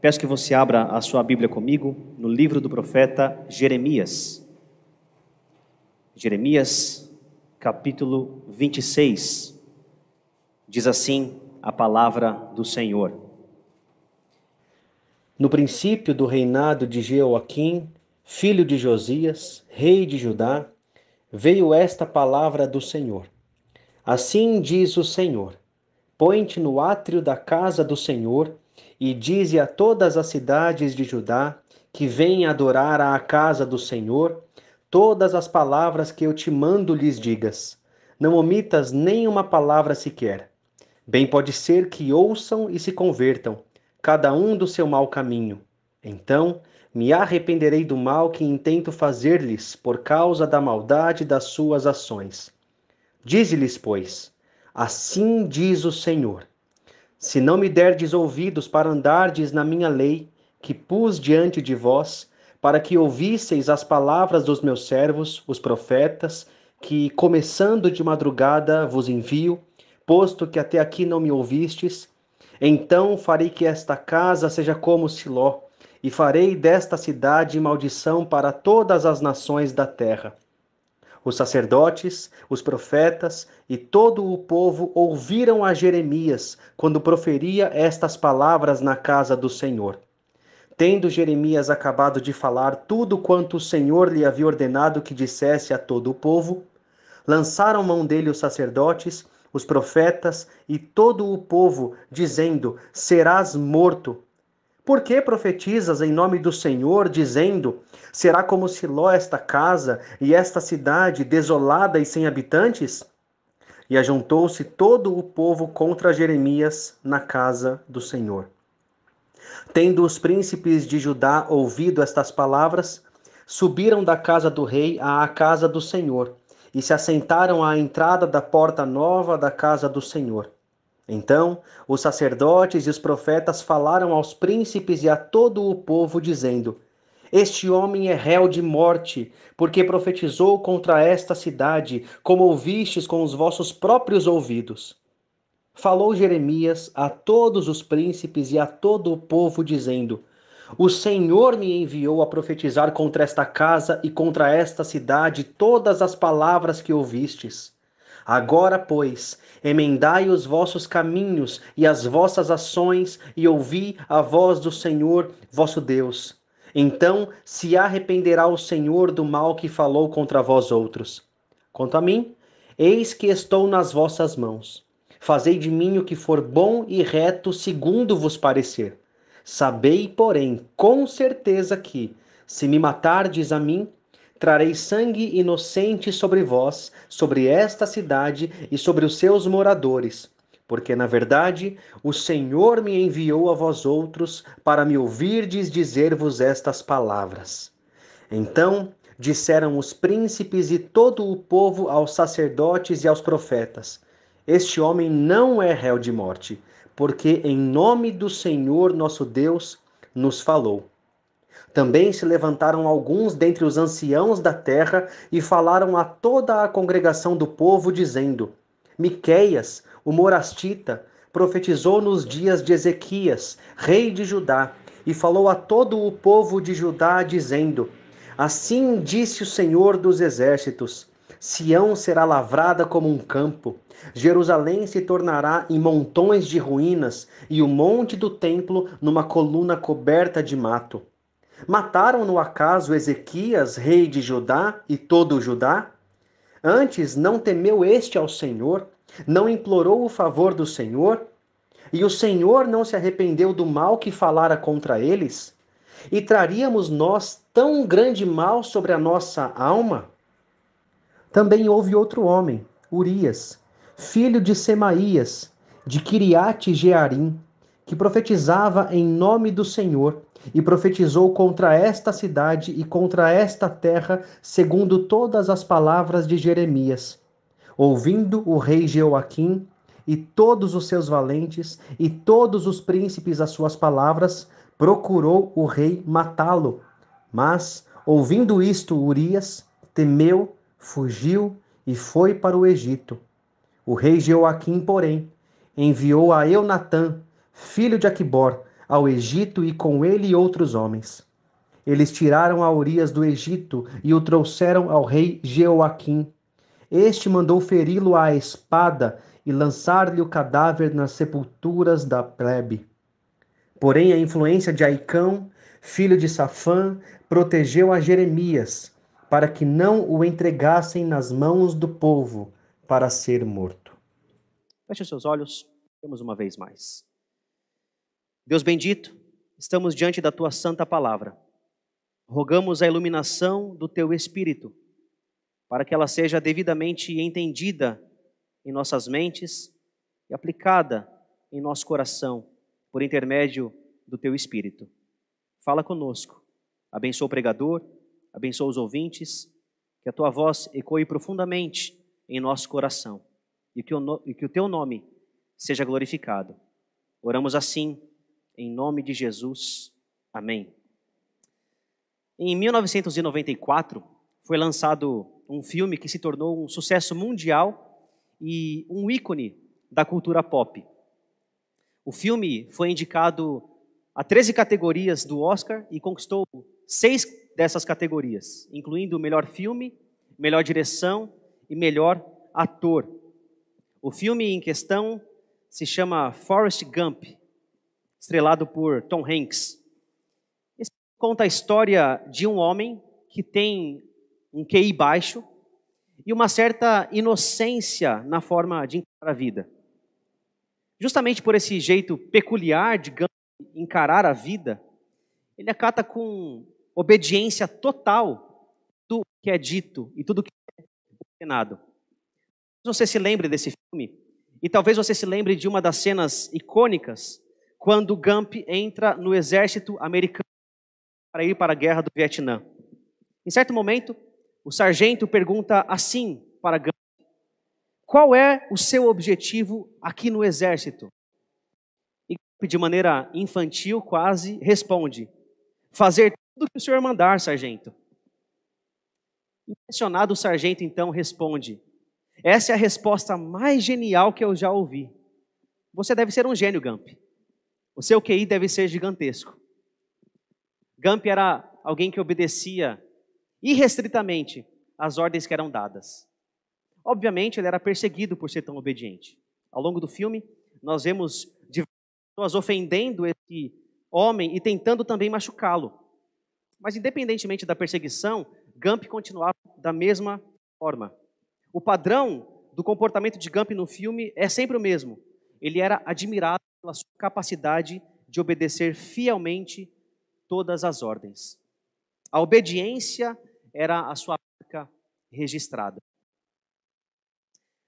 Peço que você abra a sua Bíblia comigo no livro do profeta Jeremias. Jeremias, capítulo 26. Diz assim a palavra do Senhor. No princípio do reinado de Jeoaquim, filho de Josias, rei de Judá, veio esta palavra do Senhor. Assim diz o Senhor: Põe-te no átrio da casa do Senhor, e dize a todas as cidades de Judá que vêm adorar à casa do Senhor todas as palavras que eu te mando lhes digas. Não omitas nenhuma palavra sequer. Bem pode ser que ouçam e se convertam, cada um do seu mau caminho. Então me arrependerei do mal que intento fazer-lhes por causa da maldade das suas ações. Dize-lhes, pois, assim diz o Senhor: se não me derdes ouvidos para andardes na minha lei, que pus diante de vós, para que ouvisseis as palavras dos meus servos, os profetas, que, começando de madrugada, vos envio, posto que até aqui não me ouvistes, então farei que esta casa seja como Siló, e farei desta cidade maldição para todas as nações da terra. Os sacerdotes, os profetas e todo o povo ouviram a Jeremias quando proferia estas palavras na casa do Senhor. Tendo Jeremias acabado de falar tudo quanto o Senhor lhe havia ordenado que dissesse a todo o povo, lançaram mão dele os sacerdotes, os profetas e todo o povo, dizendo: Serás morto, por que profetizas em nome do Senhor, dizendo: Será como Siló esta casa e esta cidade desolada e sem habitantes? E ajuntou-se todo o povo contra Jeremias na casa do Senhor. Tendo os príncipes de Judá ouvido estas palavras, subiram da casa do rei à casa do Senhor e se assentaram à entrada da porta nova da casa do Senhor. Então os sacerdotes e os profetas falaram aos príncipes e a todo o povo, dizendo: Este homem é réu de morte, porque profetizou contra esta cidade, como ouvistes com os vossos próprios ouvidos. Falou Jeremias a todos os príncipes e a todo o povo, dizendo: O Senhor me enviou a profetizar contra esta casa e contra esta cidade todas as palavras que ouvistes. Agora, pois, emendai os vossos caminhos e as vossas ações, e ouvi a voz do Senhor vosso Deus. Então se arrependerá o Senhor do mal que falou contra vós outros. Quanto a mim, eis que estou nas vossas mãos. Fazei de mim o que for bom e reto, segundo vos parecer. Sabei, porém, com certeza que, se me matardes a mim, Trarei sangue inocente sobre vós, sobre esta cidade e sobre os seus moradores. Porque, na verdade, o Senhor me enviou a vós outros para me ouvirdes dizer-vos estas palavras. Então disseram os príncipes e todo o povo aos sacerdotes e aos profetas: Este homem não é réu de morte, porque em nome do Senhor nosso Deus nos falou. Também se levantaram alguns dentre os anciãos da terra e falaram a toda a congregação do povo, dizendo: Miqueias, o Morastita, profetizou nos dias de Ezequias, rei de Judá, e falou a todo o povo de Judá, dizendo: Assim disse o Senhor dos Exércitos: Sião será lavrada como um campo, Jerusalém se tornará em montões de ruínas, e o monte do templo numa coluna coberta de mato. Mataram no acaso Ezequias, rei de Judá, e todo o Judá? Antes não temeu este ao Senhor, não implorou o favor do Senhor, e o Senhor não se arrependeu do mal que falara contra eles? E traríamos nós tão grande mal sobre a nossa alma? Também houve outro homem, Urias, filho de Semaías, de Kiriate Jearim, que profetizava em nome do Senhor e profetizou contra esta cidade e contra esta terra, segundo todas as palavras de Jeremias. Ouvindo o rei Jeoaquim e todos os seus valentes e todos os príncipes as suas palavras, procurou o rei matá-lo. Mas, ouvindo isto, Urias temeu, fugiu e foi para o Egito. O rei Jeoaquim, porém, enviou a Eunatã, filho de Aquibor, ao Egito e com ele outros homens. Eles tiraram a Urias do Egito e o trouxeram ao rei Jeoaquim. Este mandou feri-lo à espada e lançar-lhe o cadáver nas sepulturas da plebe. Porém, a influência de Aicão, filho de Safã, protegeu a Jeremias, para que não o entregassem nas mãos do povo para ser morto. Feche seus olhos, temos uma vez mais. Deus bendito, estamos diante da tua santa palavra. Rogamos a iluminação do teu espírito, para que ela seja devidamente entendida em nossas mentes e aplicada em nosso coração, por intermédio do teu espírito. Fala conosco. Abençoa o pregador, abençoa os ouvintes, que a tua voz ecoe profundamente em nosso coração e que o, no... e que o teu nome seja glorificado. Oramos assim em nome de Jesus, amém. Em 1994, foi lançado um filme que se tornou um sucesso mundial e um ícone da cultura pop. O filme foi indicado a 13 categorias do Oscar e conquistou seis dessas categorias, incluindo o melhor filme, melhor direção e melhor ator. O filme em questão se chama Forrest Gump estrelado por Tom Hanks. Esse conta a história de um homem que tem um QI baixo e uma certa inocência na forma de encarar a vida. Justamente por esse jeito peculiar, digamos, de encarar a vida, ele acata com obediência total tudo que é dito e tudo que é ordenado. Você se lembre desse filme, e talvez você se lembre de uma das cenas icônicas quando Gump entra no exército americano para ir para a guerra do Vietnã. Em certo momento, o sargento pergunta assim para Gump: Qual é o seu objetivo aqui no exército? E Gump, de maneira infantil quase, responde: Fazer tudo o que o senhor mandar, sargento. Impressionado, o sargento então responde: Essa é a resposta mais genial que eu já ouvi. Você deve ser um gênio, Gump. O seu QI deve ser gigantesco. Gamp era alguém que obedecia irrestritamente às ordens que eram dadas. Obviamente, ele era perseguido por ser tão obediente. Ao longo do filme, nós vemos diversas pessoas ofendendo esse homem e tentando também machucá-lo. Mas, independentemente da perseguição, Gamp continuava da mesma forma. O padrão do comportamento de Gamp no filme é sempre o mesmo. Ele era admirado pela sua capacidade de obedecer fielmente todas as ordens. A obediência era a sua marca registrada.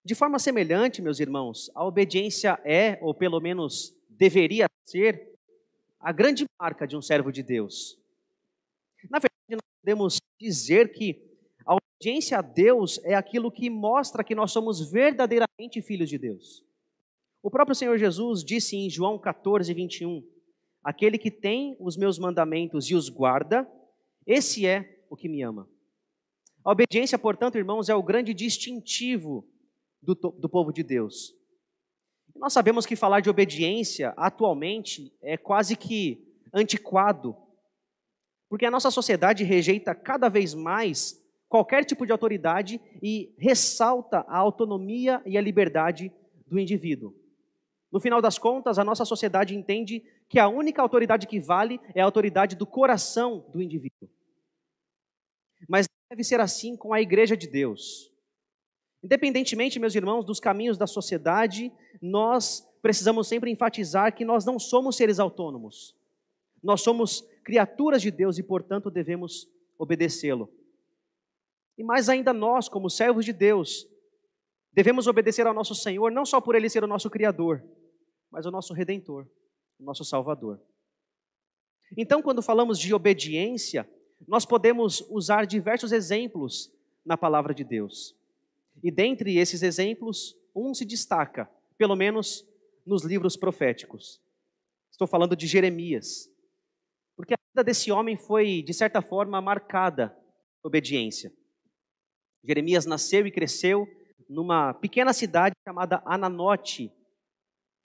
De forma semelhante, meus irmãos, a obediência é, ou pelo menos deveria ser, a grande marca de um servo de Deus. Na verdade, nós podemos dizer que a obediência a Deus é aquilo que mostra que nós somos verdadeiramente filhos de Deus. O próprio Senhor Jesus disse em João 14, 21: Aquele que tem os meus mandamentos e os guarda, esse é o que me ama. A obediência, portanto, irmãos, é o grande distintivo do, do povo de Deus. Nós sabemos que falar de obediência atualmente é quase que antiquado, porque a nossa sociedade rejeita cada vez mais qualquer tipo de autoridade e ressalta a autonomia e a liberdade do indivíduo. No final das contas, a nossa sociedade entende que a única autoridade que vale é a autoridade do coração do indivíduo. Mas deve ser assim com a igreja de Deus. Independentemente, meus irmãos, dos caminhos da sociedade, nós precisamos sempre enfatizar que nós não somos seres autônomos. Nós somos criaturas de Deus e, portanto, devemos obedecê-lo. E mais ainda, nós, como servos de Deus, devemos obedecer ao nosso Senhor, não só por ele ser o nosso Criador, mas o nosso redentor, o nosso salvador. Então, quando falamos de obediência, nós podemos usar diversos exemplos na palavra de Deus. E dentre esses exemplos, um se destaca, pelo menos nos livros proféticos. Estou falando de Jeremias. Porque a vida desse homem foi, de certa forma, marcada por obediência. Jeremias nasceu e cresceu numa pequena cidade chamada Ananote,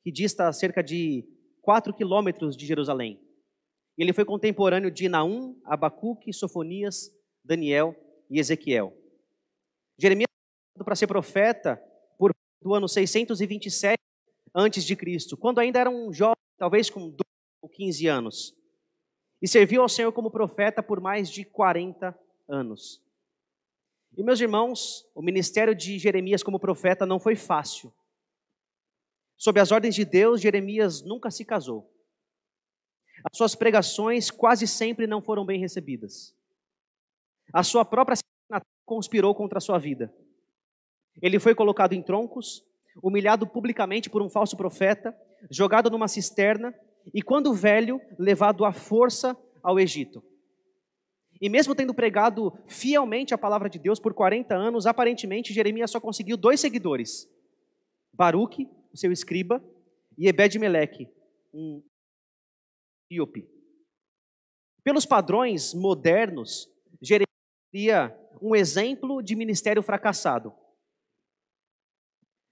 que dista cerca de 4 quilômetros de Jerusalém. Ele foi contemporâneo de Naum, Abacuque, Sofonias, Daniel e Ezequiel. Jeremias foi para ser profeta por do ano 627 antes de Cristo, quando ainda era um jovem, talvez com 12 ou 15 anos. E serviu ao Senhor como profeta por mais de 40 anos. E meus irmãos, o ministério de Jeremias como profeta não foi fácil. Sob as ordens de Deus, Jeremias nunca se casou. As suas pregações quase sempre não foram bem recebidas. A sua própria conspirou contra a sua vida. Ele foi colocado em troncos, humilhado publicamente por um falso profeta, jogado numa cisterna e, quando velho, levado à força ao Egito. E mesmo tendo pregado fielmente a palavra de Deus por 40 anos, aparentemente Jeremias só conseguiu dois seguidores: Baruque o seu escriba, e Ebed-Meleque, um íope. Pelos padrões modernos, Jeremias seria um exemplo de ministério fracassado.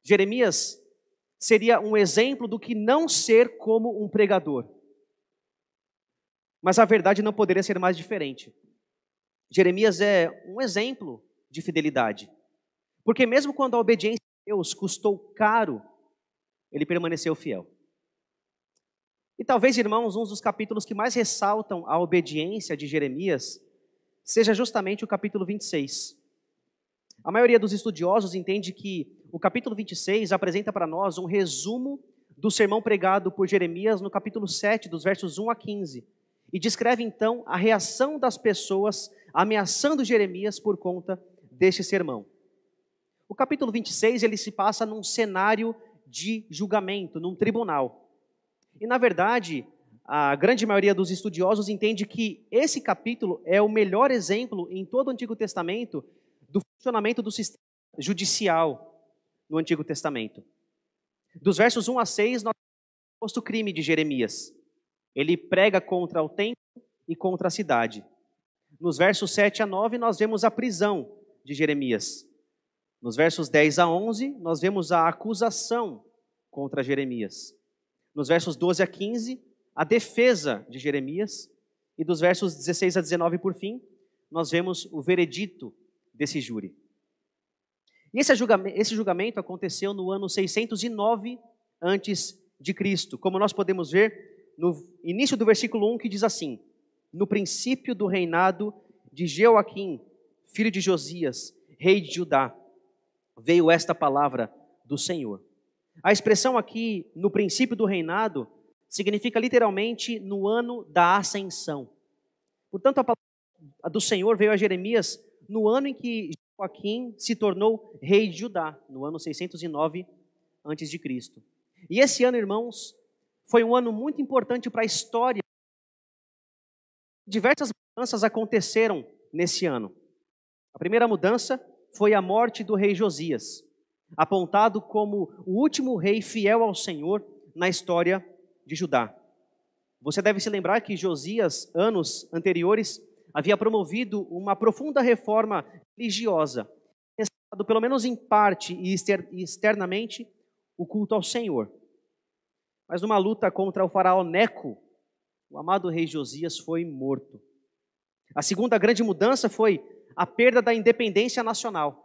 Jeremias seria um exemplo do que não ser como um pregador. Mas a verdade não poderia ser mais diferente. Jeremias é um exemplo de fidelidade. Porque mesmo quando a obediência a Deus custou caro ele permaneceu fiel. E talvez, irmãos, um dos capítulos que mais ressaltam a obediência de Jeremias seja justamente o capítulo 26. A maioria dos estudiosos entende que o capítulo 26 apresenta para nós um resumo do sermão pregado por Jeremias no capítulo 7, dos versos 1 a 15, e descreve então a reação das pessoas ameaçando Jeremias por conta deste sermão. O capítulo 26 ele se passa num cenário de julgamento, num tribunal. E, na verdade, a grande maioria dos estudiosos entende que esse capítulo é o melhor exemplo em todo o Antigo Testamento do funcionamento do sistema judicial no Antigo Testamento. Dos versos 1 a 6, nós temos o crime de Jeremias. Ele prega contra o templo e contra a cidade. Nos versos 7 a 9, nós vemos a prisão de Jeremias. Nos versos 10 a 11, nós vemos a acusação contra Jeremias. Nos versos 12 a 15, a defesa de Jeremias. E dos versos 16 a 19, por fim, nós vemos o veredito desse júri. E esse julgamento, esse julgamento aconteceu no ano 609 antes de Cristo, como nós podemos ver no início do versículo 1 que diz assim: No princípio do reinado de Jeoaquim, filho de Josias, rei de Judá, veio esta palavra do Senhor. A expressão aqui, no princípio do reinado, significa literalmente no ano da ascensão. Portanto, a palavra do Senhor veio a Jeremias no ano em que Joaquim se tornou rei de Judá, no ano 609 antes de Cristo. E esse ano, irmãos, foi um ano muito importante para a história. Diversas mudanças aconteceram nesse ano. A primeira mudança foi a morte do rei Josias, apontado como o último rei fiel ao Senhor na história de Judá. Você deve se lembrar que Josias, anos anteriores, havia promovido uma profunda reforma religiosa, restaurado pelo menos em parte e externamente o culto ao Senhor. Mas numa luta contra o faraó Neco, o amado rei Josias foi morto. A segunda grande mudança foi a perda da independência nacional.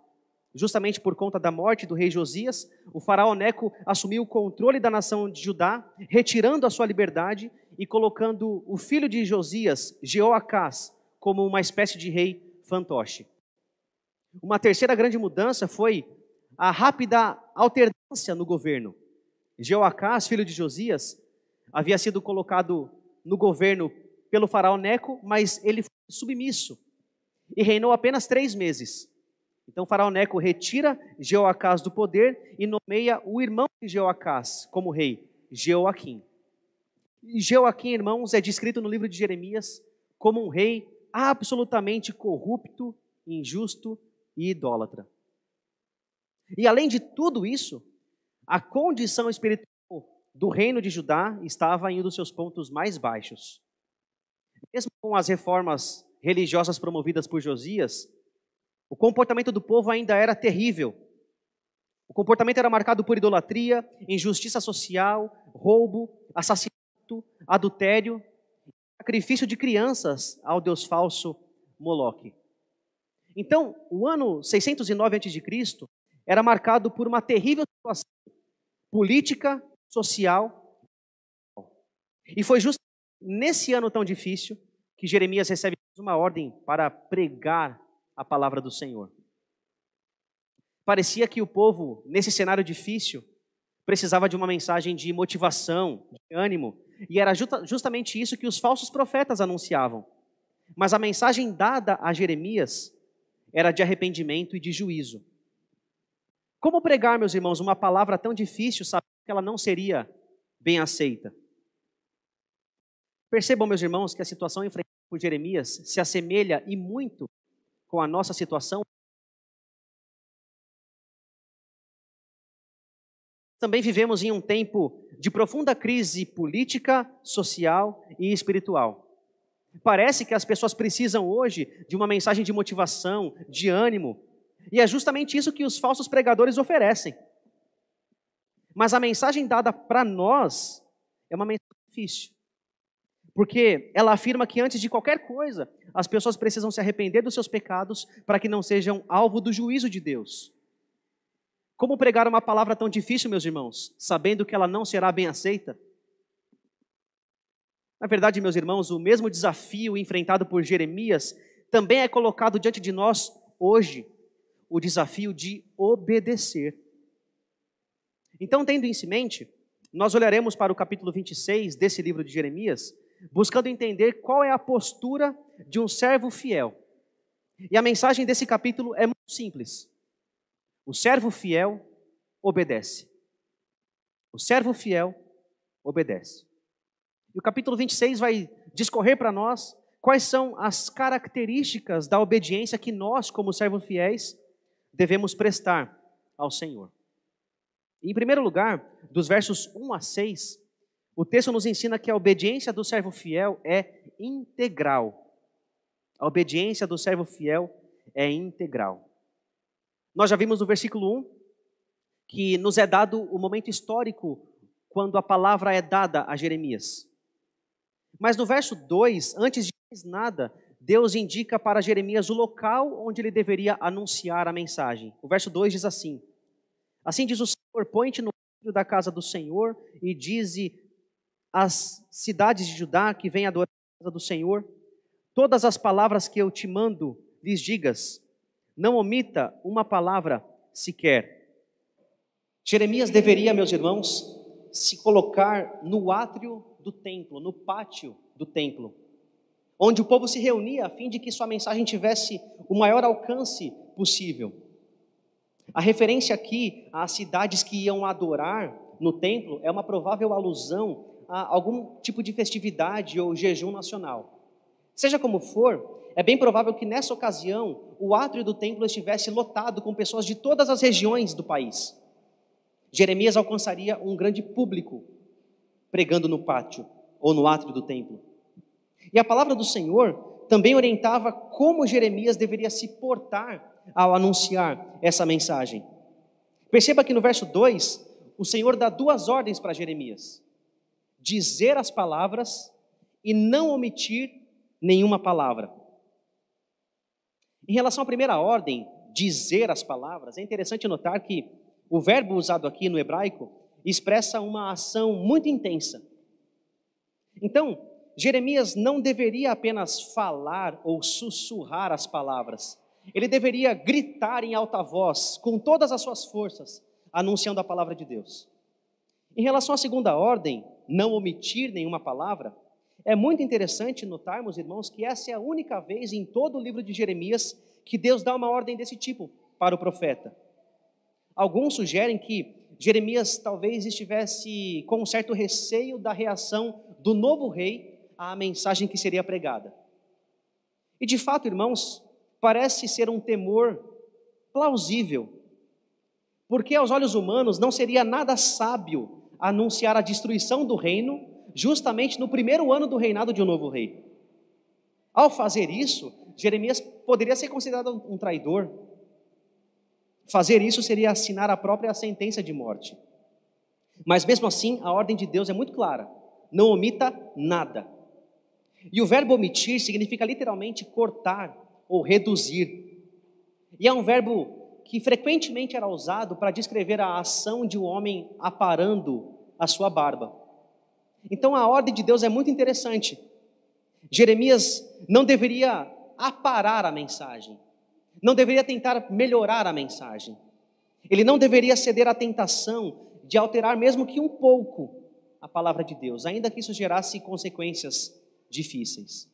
Justamente por conta da morte do rei Josias, o faraó Neco assumiu o controle da nação de Judá, retirando a sua liberdade e colocando o filho de Josias, Jeoacás, como uma espécie de rei fantoche. Uma terceira grande mudança foi a rápida alternância no governo. Jeoacás, filho de Josias, havia sido colocado no governo pelo faraó Neco, mas ele foi submisso e reinou apenas três meses. Então Faraó Neco retira Jeoacás do poder e nomeia o irmão de Jeoacás como rei, Jeoaquim. Jeoaquim, irmãos, é descrito no livro de Jeremias como um rei absolutamente corrupto, injusto e idólatra. E além de tudo isso, a condição espiritual do reino de Judá estava em um dos seus pontos mais baixos. Mesmo com as reformas religiosas promovidas por Josias, o comportamento do povo ainda era terrível. O comportamento era marcado por idolatria, injustiça social, roubo, assassinato, adultério, sacrifício de crianças ao deus falso Moloque. Então, o ano 609 a.C. era marcado por uma terrível situação política, social. E foi justamente nesse ano tão difícil que Jeremias recebe uma ordem para pregar a palavra do Senhor. Parecia que o povo, nesse cenário difícil, precisava de uma mensagem de motivação, de ânimo, e era justamente isso que os falsos profetas anunciavam. Mas a mensagem dada a Jeremias era de arrependimento e de juízo. Como pregar, meus irmãos, uma palavra tão difícil, sabendo que ela não seria bem aceita? Percebam, meus irmãos, que a situação enfrentada por Jeremias se assemelha e muito com a nossa situação. Também vivemos em um tempo de profunda crise política, social e espiritual. Parece que as pessoas precisam hoje de uma mensagem de motivação, de ânimo, e é justamente isso que os falsos pregadores oferecem. Mas a mensagem dada para nós é uma mensagem difícil porque ela afirma que antes de qualquer coisa, as pessoas precisam se arrepender dos seus pecados para que não sejam alvo do juízo de Deus. Como pregar uma palavra tão difícil, meus irmãos, sabendo que ela não será bem aceita? Na verdade, meus irmãos, o mesmo desafio enfrentado por Jeremias também é colocado diante de nós hoje: o desafio de obedecer. Então, tendo isso em mente, nós olharemos para o capítulo 26 desse livro de Jeremias buscando entender qual é a postura de um servo fiel. E a mensagem desse capítulo é muito simples. O servo fiel obedece. O servo fiel obedece. E o capítulo 26 vai discorrer para nós quais são as características da obediência que nós, como servos fiéis, devemos prestar ao Senhor. Em primeiro lugar, dos versos 1 a 6, o texto nos ensina que a obediência do servo fiel é integral. A obediência do servo fiel é integral. Nós já vimos no versículo 1 que nos é dado o momento histórico quando a palavra é dada a Jeremias. Mas no verso 2, antes de mais nada, Deus indica para Jeremias o local onde ele deveria anunciar a mensagem. O verso 2 diz assim: Assim diz o Senhor: Põe-te no da casa do Senhor e dize: as cidades de Judá que vêm adorar a casa do Senhor. Todas as palavras que eu te mando, lhes digas, não omita uma palavra sequer. Jeremias deveria, meus irmãos, se colocar no átrio do templo, no pátio do templo, onde o povo se reunia a fim de que sua mensagem tivesse o maior alcance possível. A referência aqui às cidades que iam adorar no templo é uma provável alusão algum tipo de festividade ou jejum nacional. Seja como for, é bem provável que nessa ocasião o átrio do templo estivesse lotado com pessoas de todas as regiões do país. Jeremias alcançaria um grande público pregando no pátio ou no átrio do templo. E a palavra do Senhor também orientava como Jeremias deveria se portar ao anunciar essa mensagem. Perceba que no verso 2, o Senhor dá duas ordens para Jeremias dizer as palavras e não omitir nenhuma palavra. Em relação à primeira ordem, dizer as palavras, é interessante notar que o verbo usado aqui no hebraico expressa uma ação muito intensa. Então, Jeremias não deveria apenas falar ou sussurrar as palavras, ele deveria gritar em alta voz, com todas as suas forças, anunciando a palavra de Deus. Em relação à segunda ordem, não omitir nenhuma palavra, é muito interessante notarmos, irmãos, que essa é a única vez em todo o livro de Jeremias que Deus dá uma ordem desse tipo para o profeta. Alguns sugerem que Jeremias talvez estivesse com um certo receio da reação do novo rei à mensagem que seria pregada. E de fato, irmãos, parece ser um temor plausível, porque aos olhos humanos não seria nada sábio anunciar a destruição do reino, justamente no primeiro ano do reinado de um novo rei. Ao fazer isso, Jeremias poderia ser considerado um traidor. Fazer isso seria assinar a própria sentença de morte. Mas mesmo assim, a ordem de Deus é muito clara: não omita nada. E o verbo omitir significa literalmente cortar ou reduzir. E é um verbo que frequentemente era usado para descrever a ação de um homem aparando a sua barba. Então a ordem de Deus é muito interessante. Jeremias não deveria aparar a mensagem, não deveria tentar melhorar a mensagem, ele não deveria ceder à tentação de alterar, mesmo que um pouco, a palavra de Deus, ainda que isso gerasse consequências difíceis.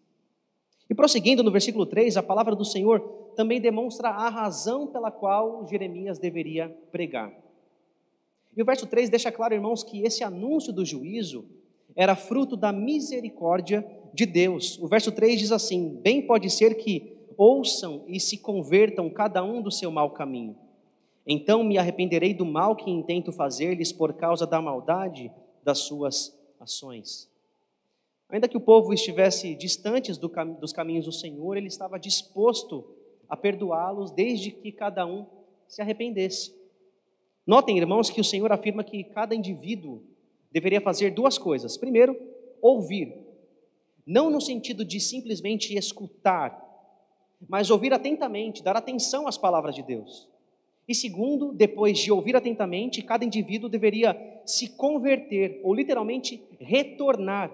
E prosseguindo no versículo 3, a palavra do Senhor também demonstra a razão pela qual Jeremias deveria pregar. E o verso 3 deixa claro, irmãos, que esse anúncio do juízo era fruto da misericórdia de Deus. O verso 3 diz assim: Bem pode ser que ouçam e se convertam cada um do seu mau caminho. Então me arrependerei do mal que intento fazer-lhes por causa da maldade das suas ações. Ainda que o povo estivesse distantes do cam dos caminhos do Senhor, ele estava disposto a perdoá-los desde que cada um se arrependesse. Notem, irmãos, que o Senhor afirma que cada indivíduo deveria fazer duas coisas. Primeiro, ouvir, não no sentido de simplesmente escutar, mas ouvir atentamente, dar atenção às palavras de Deus. E segundo, depois de ouvir atentamente, cada indivíduo deveria se converter, ou literalmente retornar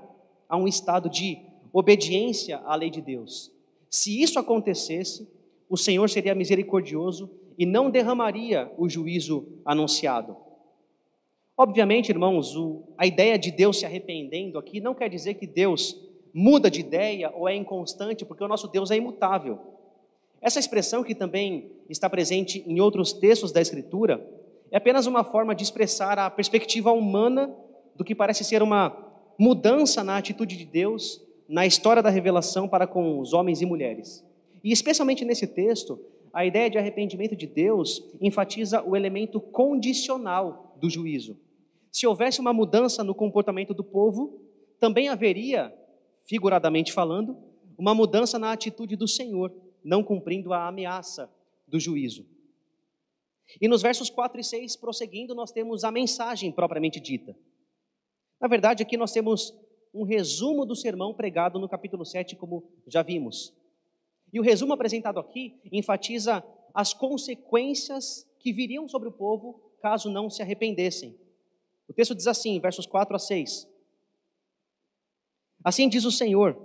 a um estado de obediência à lei de Deus. Se isso acontecesse, o Senhor seria misericordioso e não derramaria o juízo anunciado. Obviamente, irmãos, a ideia de Deus se arrependendo aqui não quer dizer que Deus muda de ideia ou é inconstante, porque o nosso Deus é imutável. Essa expressão, que também está presente em outros textos da Escritura, é apenas uma forma de expressar a perspectiva humana do que parece ser uma mudança na atitude de Deus na história da revelação para com os homens e mulheres. E especialmente nesse texto, a ideia de arrependimento de Deus enfatiza o elemento condicional do juízo. Se houvesse uma mudança no comportamento do povo, também haveria, figuradamente falando, uma mudança na atitude do Senhor, não cumprindo a ameaça do juízo. E nos versos 4 e 6, prosseguindo, nós temos a mensagem propriamente dita. Na verdade, aqui nós temos um resumo do sermão pregado no capítulo 7, como já vimos. E o resumo apresentado aqui enfatiza as consequências que viriam sobre o povo caso não se arrependessem. O texto diz assim, versos 4 a 6. Assim diz o Senhor: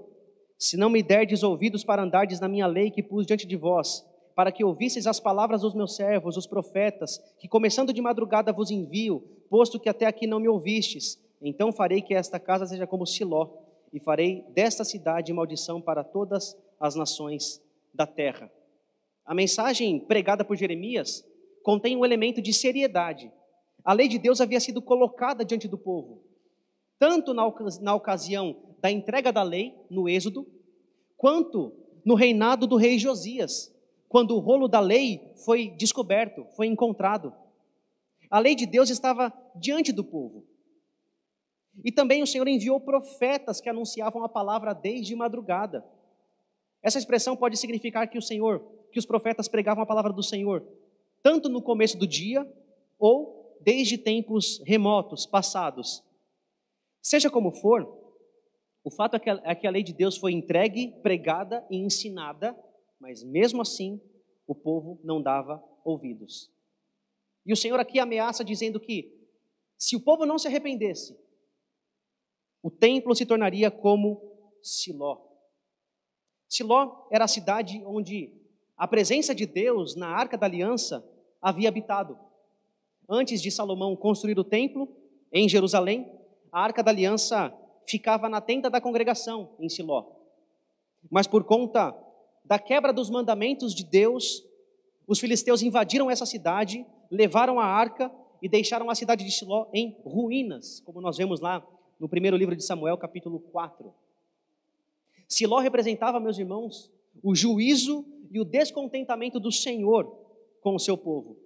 Se não me derdes ouvidos para andardes na minha lei que pus diante de vós, para que ouvisseis as palavras dos meus servos, os profetas, que começando de madrugada vos envio, posto que até aqui não me ouvistes, então farei que esta casa seja como Siló, e farei desta cidade maldição para todas as nações da terra. A mensagem pregada por Jeremias contém um elemento de seriedade. A lei de Deus havia sido colocada diante do povo, tanto na, na ocasião da entrega da lei, no Êxodo, quanto no reinado do rei Josias, quando o rolo da lei foi descoberto, foi encontrado. A lei de Deus estava diante do povo. E também o Senhor enviou profetas que anunciavam a palavra desde madrugada. Essa expressão pode significar que o Senhor, que os profetas pregavam a palavra do Senhor, tanto no começo do dia ou desde tempos remotos, passados. Seja como for, o fato é que a, é que a lei de Deus foi entregue, pregada e ensinada, mas mesmo assim o povo não dava ouvidos. E o Senhor aqui ameaça dizendo que se o povo não se arrependesse, o templo se tornaria como Siló, Siló era a cidade onde a presença de Deus na arca da aliança havia habitado. Antes de Salomão construir o templo em Jerusalém, a arca da aliança ficava na tenda da congregação em Siló. Mas por conta da quebra dos mandamentos de Deus, os filisteus invadiram essa cidade, levaram a arca e deixaram a cidade de Siló em ruínas, como nós vemos lá no primeiro livro de Samuel, capítulo 4. Siló representava, meus irmãos, o juízo e o descontentamento do Senhor com o seu povo.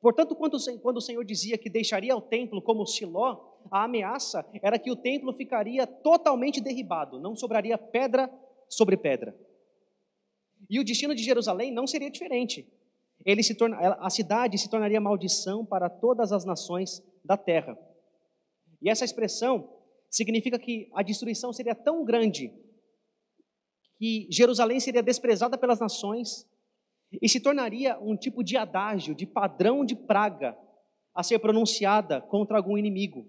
Portanto, quando o Senhor dizia que deixaria o templo como Siló, a ameaça era que o templo ficaria totalmente derribado, não sobraria pedra sobre pedra. E o destino de Jerusalém não seria diferente. Ele se torna, a cidade se tornaria maldição para todas as nações da terra. E essa expressão significa que a destruição seria tão grande que Jerusalém seria desprezada pelas nações e se tornaria um tipo de adágio, de padrão de praga a ser pronunciada contra algum inimigo.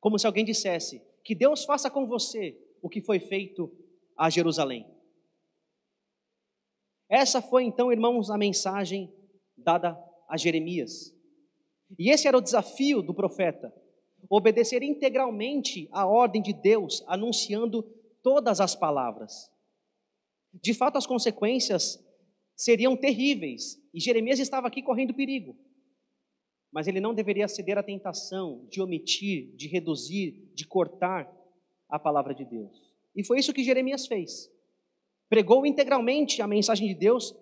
Como se alguém dissesse: Que Deus faça com você o que foi feito a Jerusalém. Essa foi então, irmãos, a mensagem dada a Jeremias. E esse era o desafio do profeta: obedecer integralmente à ordem de Deus, anunciando todas as palavras. De fato, as consequências seriam terríveis e Jeremias estava aqui correndo perigo. Mas ele não deveria ceder à tentação de omitir, de reduzir, de cortar a palavra de Deus. E foi isso que Jeremias fez. Pregou integralmente a mensagem de Deus,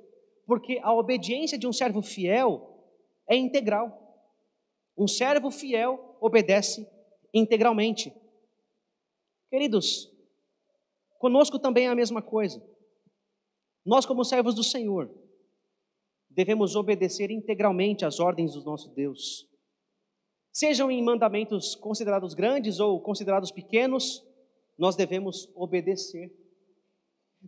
porque a obediência de um servo fiel é integral. Um servo fiel obedece integralmente. Queridos, conosco também é a mesma coisa. Nós, como servos do Senhor, devemos obedecer integralmente às ordens do nosso Deus. Sejam em mandamentos considerados grandes ou considerados pequenos, nós devemos obedecer.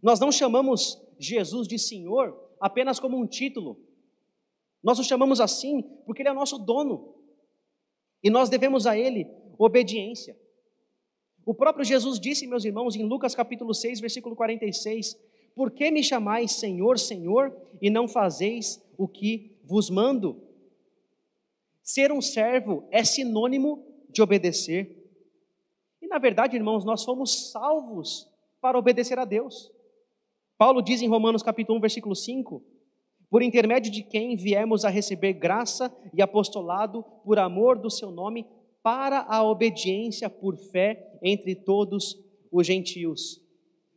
Nós não chamamos Jesus de Senhor apenas como um título. Nós o chamamos assim porque Ele é nosso dono. E nós devemos a Ele obediência. O próprio Jesus disse, meus irmãos, em Lucas capítulo 6, versículo 46, por que me chamais Senhor, Senhor, e não fazeis o que vos mando? Ser um servo é sinônimo de obedecer. E na verdade, irmãos, nós fomos salvos para obedecer a Deus. Paulo diz em Romanos capítulo 1, versículo 5: Por intermédio de quem viemos a receber graça e apostolado por amor do seu nome, para a obediência por fé entre todos os gentios.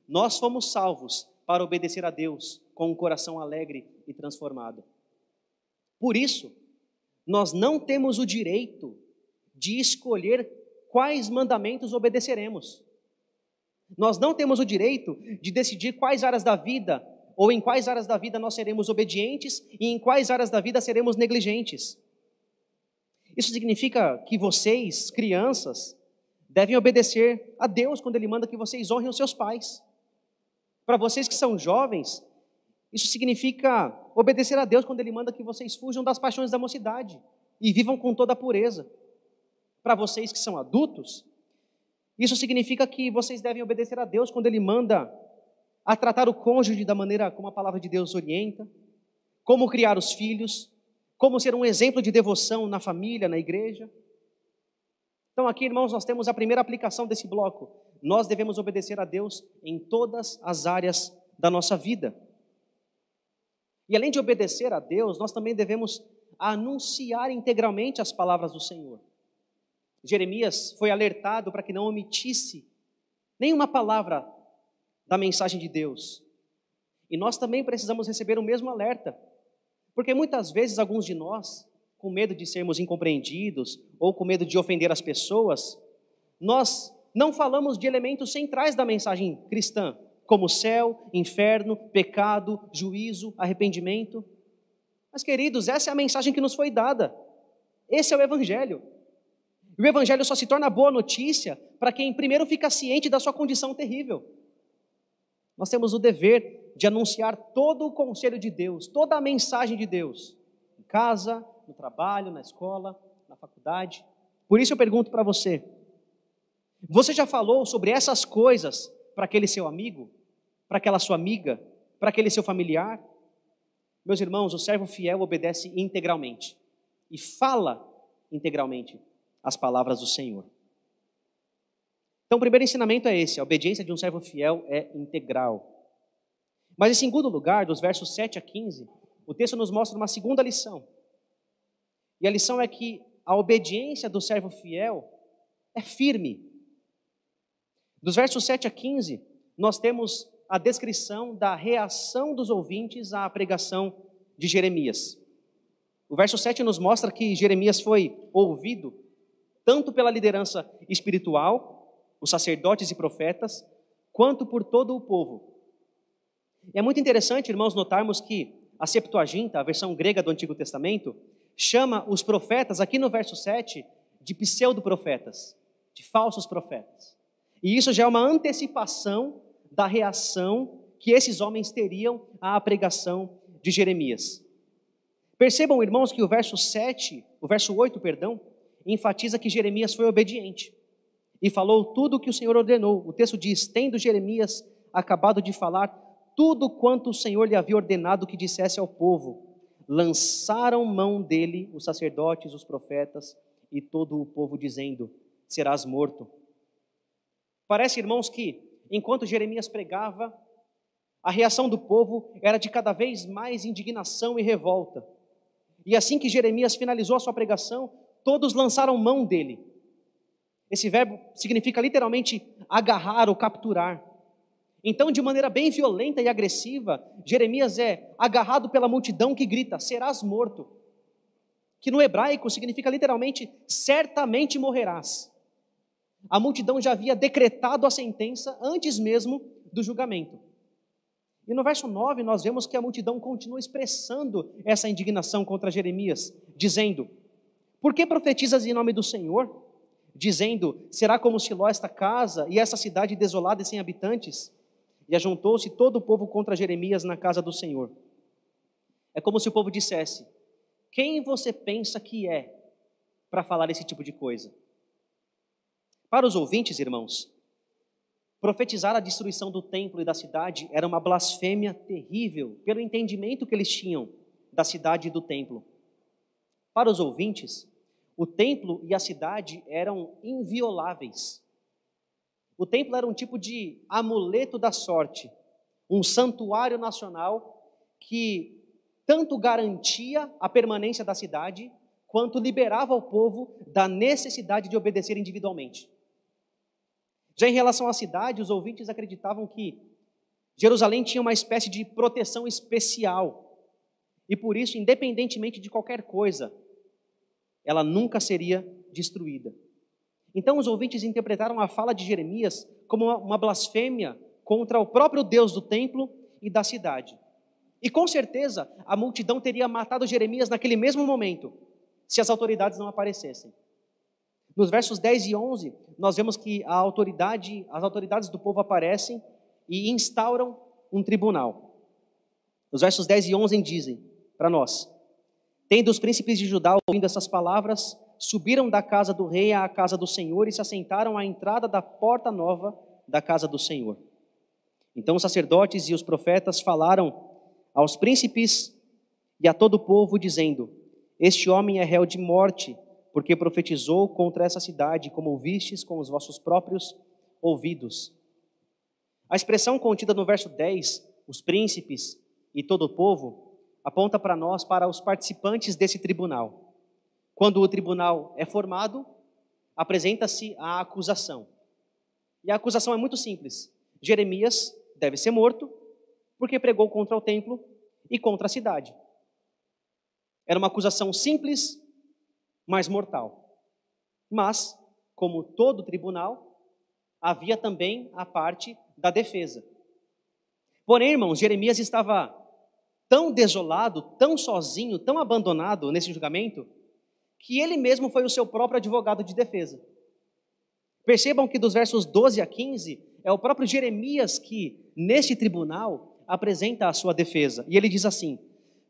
Nós fomos salvos para obedecer a Deus com um coração alegre e transformado. Por isso, nós não temos o direito de escolher quais mandamentos obedeceremos. Nós não temos o direito de decidir quais áreas da vida ou em quais áreas da vida nós seremos obedientes e em quais áreas da vida seremos negligentes. Isso significa que vocês, crianças, devem obedecer a Deus quando Ele manda que vocês honrem os seus pais. Para vocês que são jovens, isso significa obedecer a Deus quando Ele manda que vocês fujam das paixões da mocidade e vivam com toda a pureza. Para vocês que são adultos, isso significa que vocês devem obedecer a Deus quando Ele manda a tratar o cônjuge da maneira como a palavra de Deus orienta, como criar os filhos, como ser um exemplo de devoção na família, na igreja. Então, aqui, irmãos, nós temos a primeira aplicação desse bloco nós devemos obedecer a Deus em todas as áreas da nossa vida. E além de obedecer a Deus, nós também devemos anunciar integralmente as palavras do Senhor. Jeremias foi alertado para que não omitisse nenhuma palavra da mensagem de Deus. E nós também precisamos receber o mesmo alerta, porque muitas vezes alguns de nós, com medo de sermos incompreendidos ou com medo de ofender as pessoas, nós não falamos de elementos centrais da mensagem cristã, como céu, inferno, pecado, juízo, arrependimento. Mas, queridos, essa é a mensagem que nos foi dada. Esse é o Evangelho. E o Evangelho só se torna boa notícia para quem primeiro fica ciente da sua condição terrível. Nós temos o dever de anunciar todo o conselho de Deus, toda a mensagem de Deus, em casa, no trabalho, na escola, na faculdade. Por isso eu pergunto para você: você já falou sobre essas coisas para aquele seu amigo, para aquela sua amiga, para aquele seu familiar? Meus irmãos, o servo fiel obedece integralmente e fala integralmente as palavras do Senhor. Então, o primeiro ensinamento é esse: a obediência de um servo fiel é integral. Mas, em segundo lugar, dos versos 7 a 15, o texto nos mostra uma segunda lição. E a lição é que a obediência do servo fiel é firme, dos versos 7 a 15, nós temos a descrição da reação dos ouvintes à pregação de Jeremias. O verso 7 nos mostra que Jeremias foi ouvido tanto pela liderança espiritual, os sacerdotes e profetas, quanto por todo o povo. E é muito interessante, irmãos, notarmos que a Septuaginta, a versão grega do Antigo Testamento, chama os profetas, aqui no verso 7, de pseudo-profetas, de falsos profetas. E isso já é uma antecipação da reação que esses homens teriam à pregação de Jeremias. Percebam, irmãos, que o verso 7, o verso 8, perdão, enfatiza que Jeremias foi obediente e falou tudo o que o Senhor ordenou. O texto diz: Tendo Jeremias acabado de falar tudo quanto o Senhor lhe havia ordenado que dissesse ao povo, lançaram mão dele os sacerdotes, os profetas e todo o povo, dizendo: Serás morto. Parece, irmãos, que enquanto Jeremias pregava, a reação do povo era de cada vez mais indignação e revolta. E assim que Jeremias finalizou a sua pregação, todos lançaram mão dele. Esse verbo significa literalmente agarrar ou capturar. Então, de maneira bem violenta e agressiva, Jeremias é agarrado pela multidão que grita: Serás morto. Que no hebraico significa literalmente: certamente morrerás. A multidão já havia decretado a sentença antes mesmo do julgamento. E no verso 9, nós vemos que a multidão continua expressando essa indignação contra Jeremias, dizendo: Por que profetizas em nome do Senhor? Dizendo: Será como Siló esta casa e essa cidade desolada e sem habitantes? E ajuntou-se todo o povo contra Jeremias na casa do Senhor. É como se o povo dissesse: Quem você pensa que é para falar esse tipo de coisa? Para os ouvintes, irmãos, profetizar a destruição do templo e da cidade era uma blasfêmia terrível pelo entendimento que eles tinham da cidade e do templo. Para os ouvintes, o templo e a cidade eram invioláveis. O templo era um tipo de amuleto da sorte, um santuário nacional que tanto garantia a permanência da cidade, quanto liberava o povo da necessidade de obedecer individualmente. Já em relação à cidade, os ouvintes acreditavam que Jerusalém tinha uma espécie de proteção especial. E por isso, independentemente de qualquer coisa, ela nunca seria destruída. Então, os ouvintes interpretaram a fala de Jeremias como uma blasfêmia contra o próprio Deus do templo e da cidade. E com certeza, a multidão teria matado Jeremias naquele mesmo momento, se as autoridades não aparecessem. Nos versos 10 e 11, nós vemos que a autoridade, as autoridades do povo aparecem e instauram um tribunal. Nos versos 10 e 11 dizem para nós: Tendo os príncipes de Judá ouvindo essas palavras, subiram da casa do rei à casa do Senhor e se assentaram à entrada da porta nova da casa do Senhor. Então os sacerdotes e os profetas falaram aos príncipes e a todo o povo, dizendo: Este homem é réu de morte porque profetizou contra essa cidade, como ouvistes com os vossos próprios ouvidos. A expressão contida no verso 10, os príncipes e todo o povo, aponta para nós, para os participantes desse tribunal. Quando o tribunal é formado, apresenta-se a acusação. E a acusação é muito simples: Jeremias deve ser morto, porque pregou contra o templo e contra a cidade. Era uma acusação simples, mais mortal. Mas, como todo tribunal, havia também a parte da defesa. Porém, irmãos, Jeremias estava tão desolado, tão sozinho, tão abandonado nesse julgamento, que ele mesmo foi o seu próprio advogado de defesa. Percebam que dos versos 12 a 15, é o próprio Jeremias que, neste tribunal, apresenta a sua defesa. E ele diz assim: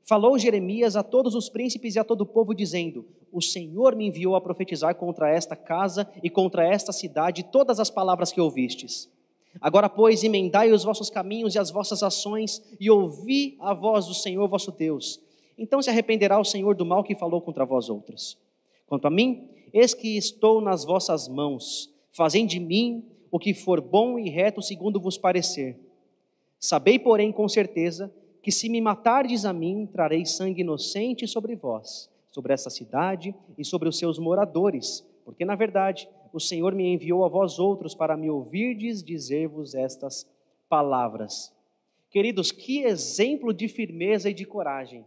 Falou Jeremias a todos os príncipes e a todo o povo, dizendo: O Senhor me enviou a profetizar contra esta casa e contra esta cidade todas as palavras que ouvistes. Agora, pois, emendai os vossos caminhos e as vossas ações, e ouvi a voz do Senhor vosso Deus. Então se arrependerá o Senhor do mal que falou contra vós outras. Quanto a mim, eis que estou nas vossas mãos. Fazem de mim o que for bom e reto, segundo vos parecer. Sabei, porém, com certeza, que se me matardes a mim, trarei sangue inocente sobre vós, sobre essa cidade e sobre os seus moradores, porque na verdade o Senhor me enviou a vós outros para me ouvirdes dizer-vos estas palavras. Queridos, que exemplo de firmeza e de coragem.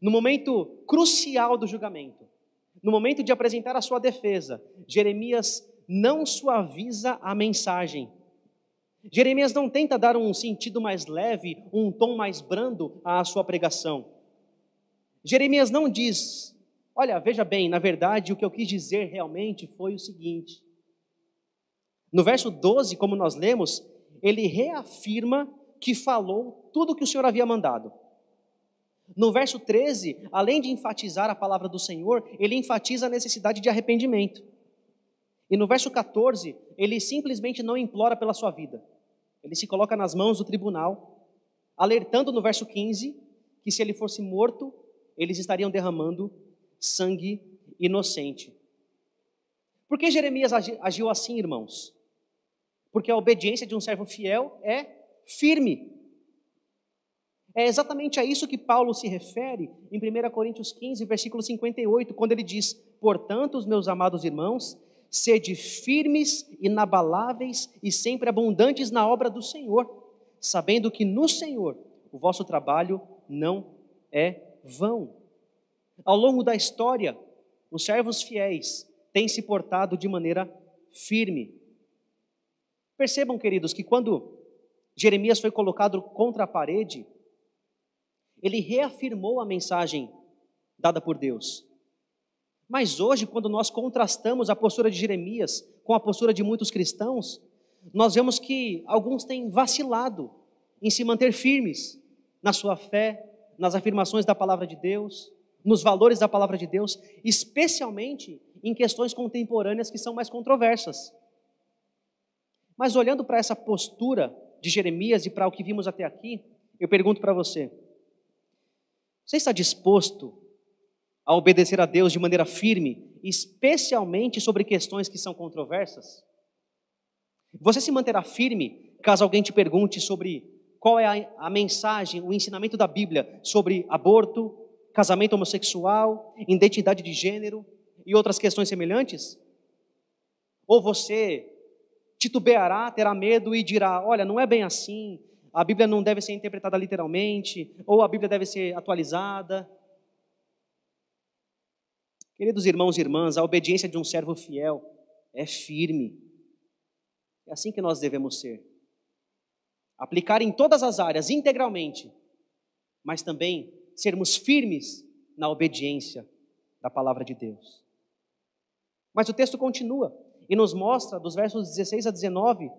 No momento crucial do julgamento, no momento de apresentar a sua defesa, Jeremias não suaviza a mensagem, Jeremias não tenta dar um sentido mais leve, um tom mais brando à sua pregação. Jeremias não diz, olha, veja bem, na verdade o que eu quis dizer realmente foi o seguinte. No verso 12, como nós lemos, ele reafirma que falou tudo o que o Senhor havia mandado. No verso 13, além de enfatizar a palavra do Senhor, ele enfatiza a necessidade de arrependimento. E no verso 14, ele simplesmente não implora pela sua vida. Ele se coloca nas mãos do tribunal, alertando no verso 15 que se ele fosse morto, eles estariam derramando sangue inocente. Por que Jeremias agiu assim, irmãos? Porque a obediência de um servo fiel é firme. É exatamente a isso que Paulo se refere em 1 Coríntios 15, versículo 58, quando ele diz: Portanto, os meus amados irmãos, sede firmes, inabaláveis e sempre abundantes na obra do Senhor, sabendo que no Senhor o vosso trabalho não é vão. Ao longo da história, os servos fiéis têm se portado de maneira firme. Percebam, queridos, que quando Jeremias foi colocado contra a parede, ele reafirmou a mensagem dada por Deus. Mas hoje, quando nós contrastamos a postura de Jeremias com a postura de muitos cristãos, nós vemos que alguns têm vacilado em se manter firmes na sua fé, nas afirmações da palavra de Deus, nos valores da palavra de Deus, especialmente em questões contemporâneas que são mais controversas. Mas olhando para essa postura de Jeremias e para o que vimos até aqui, eu pergunto para você: você está disposto a obedecer a Deus de maneira firme, especialmente sobre questões que são controversas? Você se manterá firme caso alguém te pergunte sobre qual é a, a mensagem, o ensinamento da Bíblia sobre aborto, casamento homossexual, identidade de gênero e outras questões semelhantes? Ou você titubeará, terá medo e dirá: olha, não é bem assim, a Bíblia não deve ser interpretada literalmente, ou a Bíblia deve ser atualizada. Queridos irmãos e irmãs, a obediência de um servo fiel é firme. É assim que nós devemos ser. Aplicar em todas as áreas, integralmente, mas também sermos firmes na obediência da palavra de Deus. Mas o texto continua e nos mostra, dos versos 16 a 19,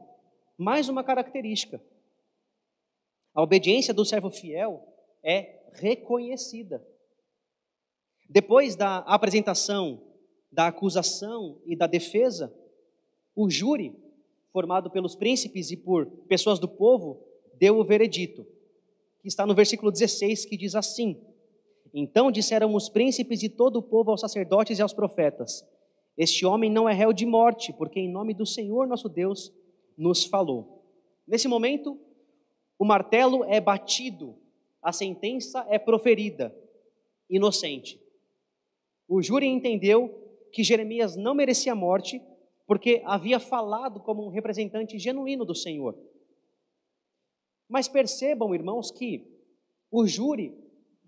mais uma característica. A obediência do servo fiel é reconhecida. Depois da apresentação, da acusação e da defesa, o júri, formado pelos príncipes e por pessoas do povo, deu o veredito, que está no versículo 16, que diz assim: Então disseram os príncipes e todo o povo aos sacerdotes e aos profetas: Este homem não é réu de morte, porque em nome do Senhor nosso Deus nos falou. Nesse momento, o martelo é batido, a sentença é proferida: inocente. O júri entendeu que Jeremias não merecia morte, porque havia falado como um representante genuíno do Senhor. Mas percebam, irmãos, que o júri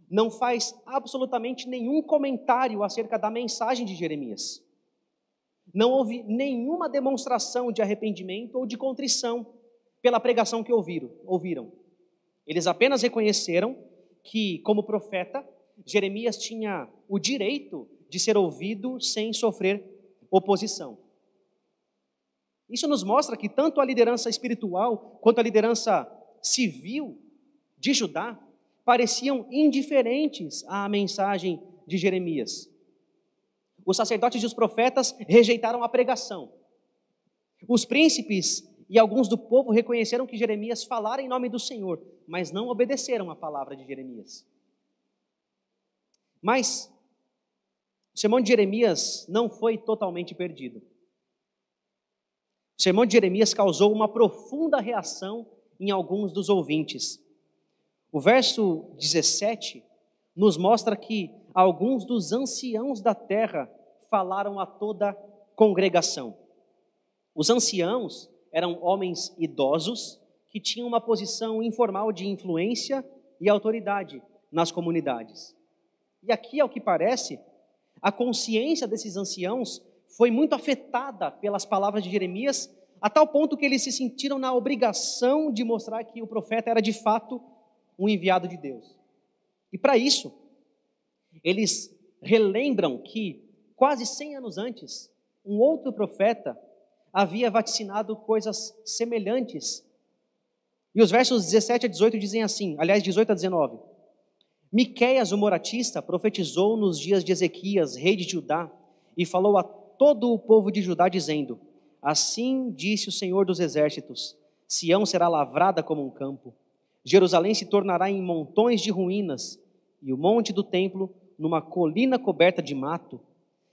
não faz absolutamente nenhum comentário acerca da mensagem de Jeremias. Não houve nenhuma demonstração de arrependimento ou de contrição pela pregação que ouviram. ouviram. Eles apenas reconheceram que, como profeta, Jeremias tinha o direito de ser ouvido sem sofrer oposição. Isso nos mostra que tanto a liderança espiritual quanto a liderança civil de Judá pareciam indiferentes à mensagem de Jeremias. Os sacerdotes e os profetas rejeitaram a pregação. Os príncipes e alguns do povo reconheceram que Jeremias falara em nome do Senhor, mas não obedeceram à palavra de Jeremias. Mas o sermão de Jeremias não foi totalmente perdido. O sermão de Jeremias causou uma profunda reação em alguns dos ouvintes. O verso 17 nos mostra que alguns dos anciãos da terra falaram a toda a congregação. Os anciãos eram homens idosos que tinham uma posição informal de influência e autoridade nas comunidades. E aqui, ao que parece, a consciência desses anciãos foi muito afetada pelas palavras de Jeremias, a tal ponto que eles se sentiram na obrigação de mostrar que o profeta era de fato um enviado de Deus. E para isso, eles relembram que quase 100 anos antes, um outro profeta havia vaticinado coisas semelhantes. E os versos 17 a 18 dizem assim, aliás, 18 a 19. Miqueias, o moratista, profetizou nos dias de Ezequias, rei de Judá, e falou a todo o povo de Judá, dizendo: Assim disse o Senhor dos Exércitos: Sião será lavrada como um campo, Jerusalém se tornará em montões de ruínas, e o monte do templo numa colina coberta de mato.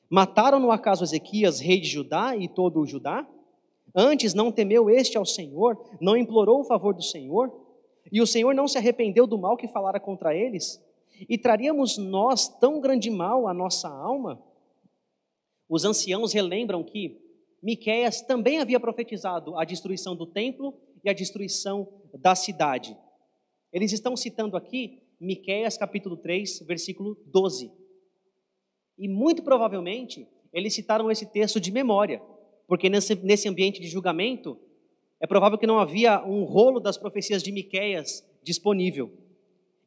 Mataram no acaso Ezequias, rei de Judá, e todo o Judá? Antes não temeu este ao Senhor, não implorou o favor do Senhor? E o Senhor não se arrependeu do mal que falara contra eles? E traríamos nós tão grande mal à nossa alma? Os anciãos relembram que Miqueias também havia profetizado a destruição do templo e a destruição da cidade. Eles estão citando aqui Miqueias capítulo 3, versículo 12. E muito provavelmente eles citaram esse texto de memória, porque nesse, nesse ambiente de julgamento é provável que não havia um rolo das profecias de Miqueias disponível.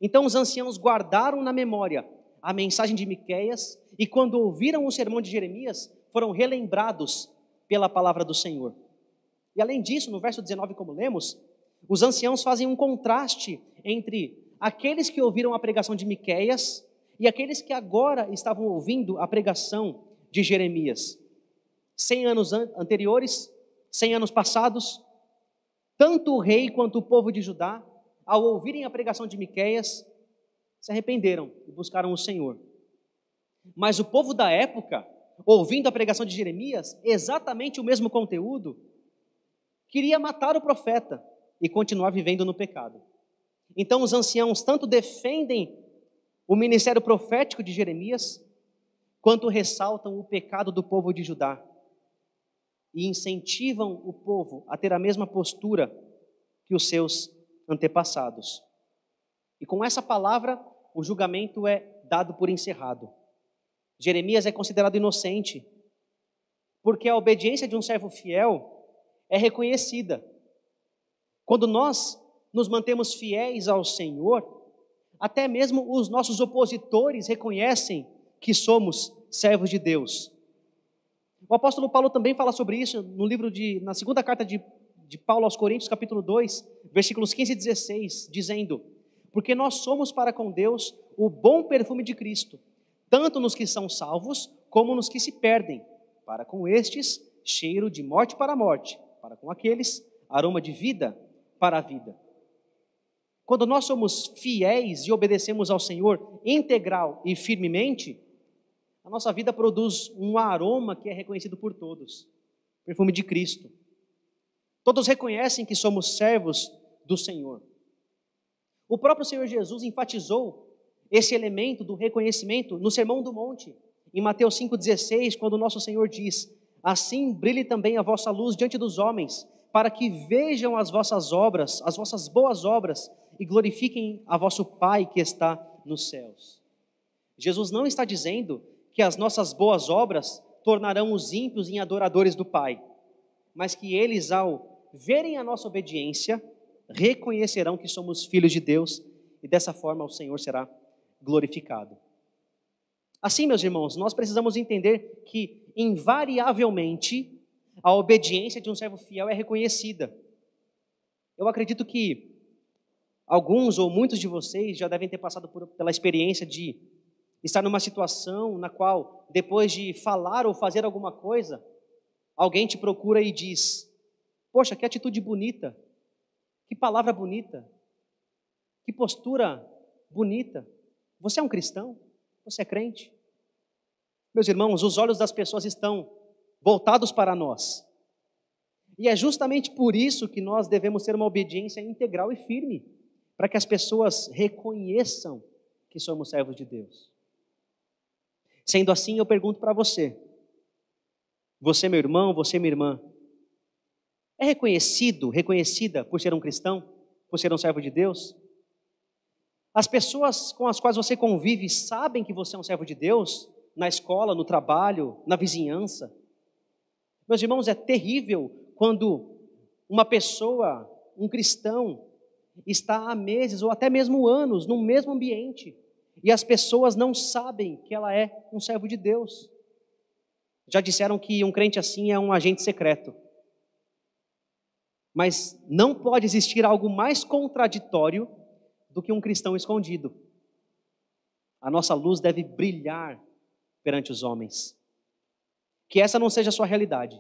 Então os anciãos guardaram na memória a mensagem de Miqueias e quando ouviram o sermão de Jeremias, foram relembrados pela palavra do Senhor. E além disso, no verso 19, como lemos, os anciãos fazem um contraste entre aqueles que ouviram a pregação de Miqueias e aqueles que agora estavam ouvindo a pregação de Jeremias. Cem anos anteriores, cem anos passados, tanto o rei quanto o povo de Judá ao ouvirem a pregação de Miqueias, se arrependeram e buscaram o Senhor. Mas o povo da época, ouvindo a pregação de Jeremias, exatamente o mesmo conteúdo, queria matar o profeta e continuar vivendo no pecado. Então os anciãos tanto defendem o ministério profético de Jeremias, quanto ressaltam o pecado do povo de Judá e incentivam o povo a ter a mesma postura que os seus antepassados. E com essa palavra, o julgamento é dado por encerrado. Jeremias é considerado inocente, porque a obediência de um servo fiel é reconhecida. Quando nós nos mantemos fiéis ao Senhor, até mesmo os nossos opositores reconhecem que somos servos de Deus. O apóstolo Paulo também fala sobre isso no livro de na segunda carta de de Paulo aos Coríntios, capítulo 2, versículos 15 e 16, dizendo: Porque nós somos para com Deus o bom perfume de Cristo, tanto nos que são salvos como nos que se perdem. Para com estes, cheiro de morte para a morte, para com aqueles, aroma de vida para a vida. Quando nós somos fiéis e obedecemos ao Senhor integral e firmemente, a nossa vida produz um aroma que é reconhecido por todos perfume de Cristo. Todos reconhecem que somos servos do Senhor. O próprio Senhor Jesus enfatizou esse elemento do reconhecimento no Sermão do Monte, em Mateus 5,16, quando o nosso Senhor diz: Assim brilhe também a vossa luz diante dos homens, para que vejam as vossas obras, as vossas boas obras, e glorifiquem a vosso Pai que está nos céus. Jesus não está dizendo que as nossas boas obras tornarão os ímpios em adoradores do Pai, mas que eles, ao verem a nossa obediência, reconhecerão que somos filhos de Deus e dessa forma o Senhor será glorificado. Assim, meus irmãos, nós precisamos entender que, invariavelmente, a obediência de um servo fiel é reconhecida. Eu acredito que alguns ou muitos de vocês já devem ter passado por, pela experiência de estar numa situação na qual, depois de falar ou fazer alguma coisa, alguém te procura e diz: Poxa, que atitude bonita, que palavra bonita, que postura bonita. Você é um cristão? Você é crente? Meus irmãos, os olhos das pessoas estão voltados para nós. E é justamente por isso que nós devemos ter uma obediência integral e firme, para que as pessoas reconheçam que somos servos de Deus. Sendo assim, eu pergunto para você, você, meu irmão, você, minha irmã, é reconhecido, reconhecida por ser um cristão, por ser um servo de Deus? As pessoas com as quais você convive sabem que você é um servo de Deus? Na escola, no trabalho, na vizinhança? Meus irmãos, é terrível quando uma pessoa, um cristão, está há meses ou até mesmo anos no mesmo ambiente e as pessoas não sabem que ela é um servo de Deus. Já disseram que um crente assim é um agente secreto. Mas não pode existir algo mais contraditório do que um cristão escondido. A nossa luz deve brilhar perante os homens. Que essa não seja a sua realidade.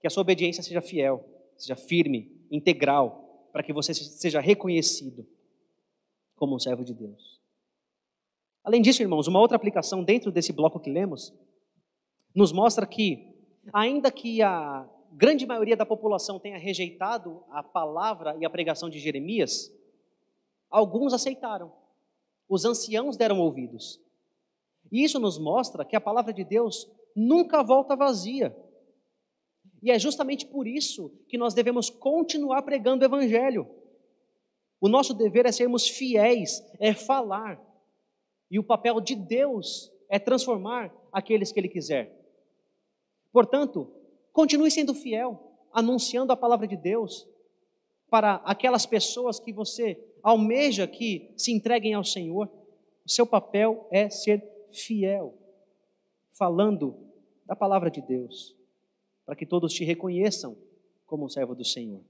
Que a sua obediência seja fiel, seja firme, integral, para que você seja reconhecido como um servo de Deus. Além disso, irmãos, uma outra aplicação dentro desse bloco que lemos nos mostra que, ainda que a grande maioria da população tenha rejeitado a palavra e a pregação de Jeremias, alguns aceitaram. Os anciãos deram ouvidos. E isso nos mostra que a palavra de Deus nunca volta vazia. E é justamente por isso que nós devemos continuar pregando o Evangelho. O nosso dever é sermos fiéis, é falar. E o papel de Deus é transformar aqueles que Ele quiser. Portanto, Continue sendo fiel, anunciando a palavra de Deus para aquelas pessoas que você almeja que se entreguem ao Senhor. O seu papel é ser fiel, falando da palavra de Deus, para que todos te reconheçam como um servo do Senhor.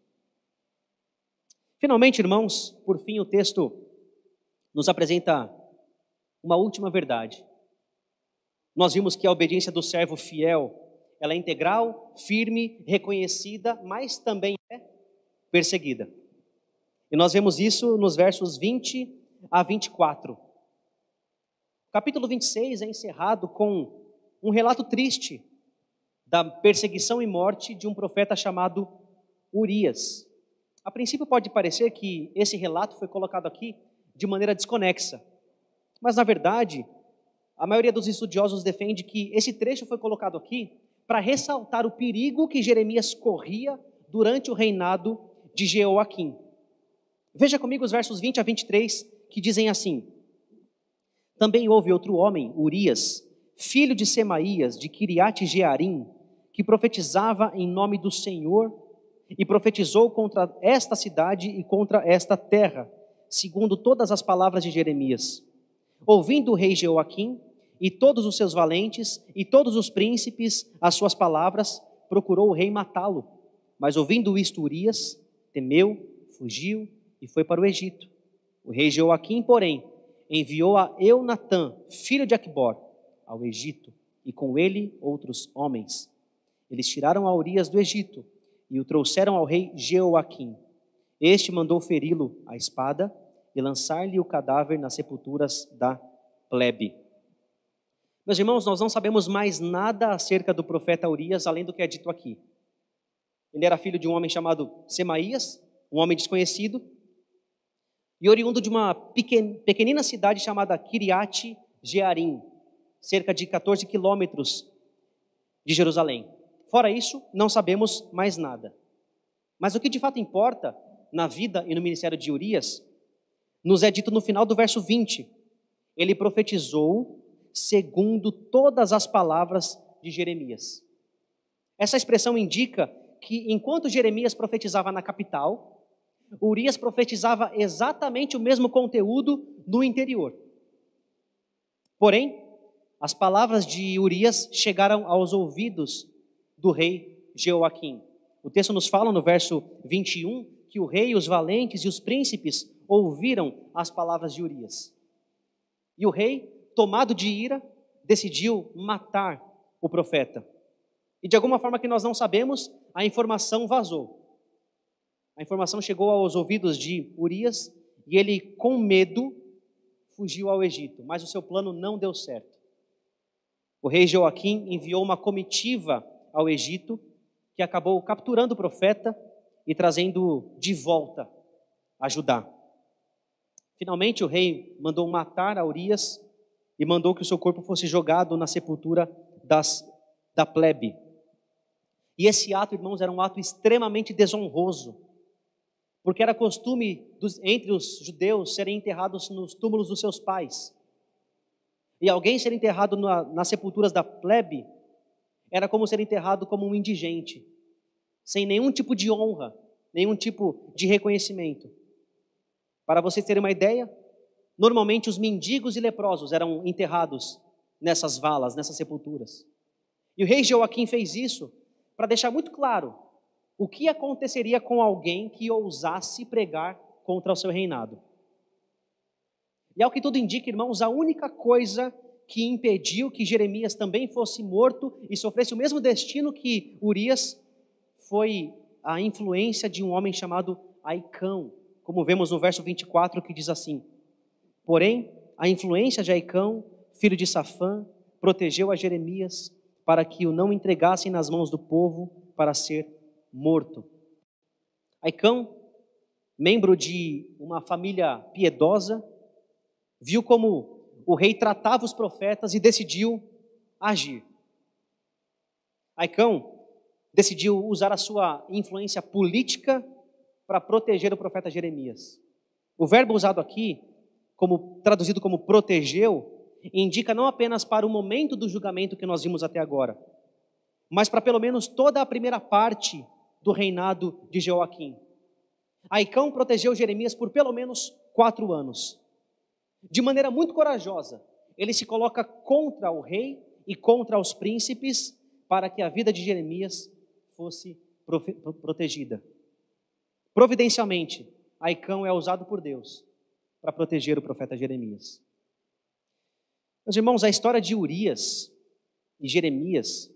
Finalmente, irmãos, por fim, o texto nos apresenta uma última verdade. Nós vimos que a obediência do servo fiel ela é integral, firme, reconhecida, mas também é perseguida. E nós vemos isso nos versos 20 a 24. O capítulo 26 é encerrado com um relato triste da perseguição e morte de um profeta chamado Urias. A princípio pode parecer que esse relato foi colocado aqui de maneira desconexa, mas na verdade, a maioria dos estudiosos defende que esse trecho foi colocado aqui para ressaltar o perigo que Jeremias corria durante o reinado de Jeoaquim. Veja comigo os versos 20 a 23 que dizem assim: Também houve outro homem, Urias, filho de Semaías, de Kiriate Jearim, que profetizava em nome do Senhor e profetizou contra esta cidade e contra esta terra, segundo todas as palavras de Jeremias. Ouvindo o rei Jeoaquim, e todos os seus valentes e todos os príncipes, as suas palavras, procurou o rei matá-lo. Mas ouvindo isto, Urias temeu, fugiu e foi para o Egito. O rei Joaquim, porém, enviou a Eunatã, filho de Acbor, ao Egito, e com ele outros homens. Eles tiraram a Urias do Egito e o trouxeram ao rei Joaquim. Este mandou feri-lo à espada e lançar-lhe o cadáver nas sepulturas da plebe. Meus irmãos, nós não sabemos mais nada acerca do profeta Urias, além do que é dito aqui. Ele era filho de um homem chamado Semaías, um homem desconhecido, e oriundo de uma pequenina cidade chamada Kiriat Jearim, cerca de 14 quilômetros de Jerusalém. Fora isso, não sabemos mais nada. Mas o que de fato importa na vida e no ministério de Urias, nos é dito no final do verso 20. Ele profetizou segundo todas as palavras de Jeremias. Essa expressão indica que enquanto Jeremias profetizava na capital, Urias profetizava exatamente o mesmo conteúdo no interior. Porém, as palavras de Urias chegaram aos ouvidos do rei Jeoaquim. O texto nos fala no verso 21 que o rei, os valentes e os príncipes ouviram as palavras de Urias. E o rei tomado de ira, decidiu matar o profeta. E de alguma forma que nós não sabemos, a informação vazou. A informação chegou aos ouvidos de Urias e ele, com medo, fugiu ao Egito, mas o seu plano não deu certo. O rei Joaquim enviou uma comitiva ao Egito que acabou capturando o profeta e trazendo de volta a Judá. Finalmente, o rei mandou matar a Urias e mandou que o seu corpo fosse jogado na sepultura das, da plebe. E esse ato, irmãos, era um ato extremamente desonroso, porque era costume dos, entre os judeus serem enterrados nos túmulos dos seus pais. E alguém ser enterrado na, nas sepulturas da plebe era como ser enterrado como um indigente, sem nenhum tipo de honra, nenhum tipo de reconhecimento. Para vocês terem uma ideia, Normalmente, os mendigos e leprosos eram enterrados nessas valas, nessas sepulturas. E o rei Joaquim fez isso para deixar muito claro o que aconteceria com alguém que ousasse pregar contra o seu reinado. E ao que tudo indica, irmãos, a única coisa que impediu que Jeremias também fosse morto e sofresse o mesmo destino que Urias foi a influência de um homem chamado Aicão, como vemos no verso 24 que diz assim: Porém, a influência de Aicão, filho de Safã, protegeu a Jeremias para que o não entregassem nas mãos do povo para ser morto. Aicão, membro de uma família piedosa, viu como o rei tratava os profetas e decidiu agir. Aicão decidiu usar a sua influência política para proteger o profeta Jeremias. O verbo usado aqui como traduzido como protegeu, indica não apenas para o momento do julgamento que nós vimos até agora, mas para pelo menos toda a primeira parte do reinado de Joaquim. Aicão protegeu Jeremias por pelo menos quatro anos. De maneira muito corajosa, ele se coloca contra o rei e contra os príncipes para que a vida de Jeremias fosse protegida. Providencialmente, Aicão é usado por Deus para proteger o profeta Jeremias. Meus irmãos, a história de Urias e Jeremias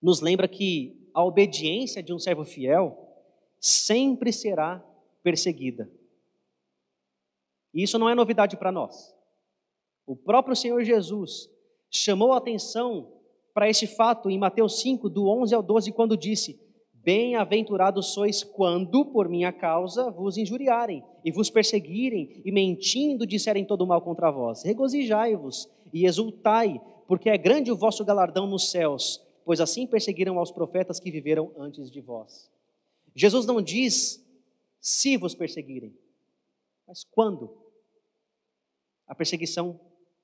nos lembra que a obediência de um servo fiel sempre será perseguida. E isso não é novidade para nós. O próprio Senhor Jesus chamou a atenção para esse fato em Mateus 5, do 11 ao 12, quando disse: Bem-aventurados sois quando, por minha causa, vos injuriarem e vos perseguirem e mentindo disserem todo mal contra vós. Regozijai-vos e exultai, porque é grande o vosso galardão nos céus, pois assim perseguiram aos profetas que viveram antes de vós. Jesus não diz se vos perseguirem, mas quando a perseguição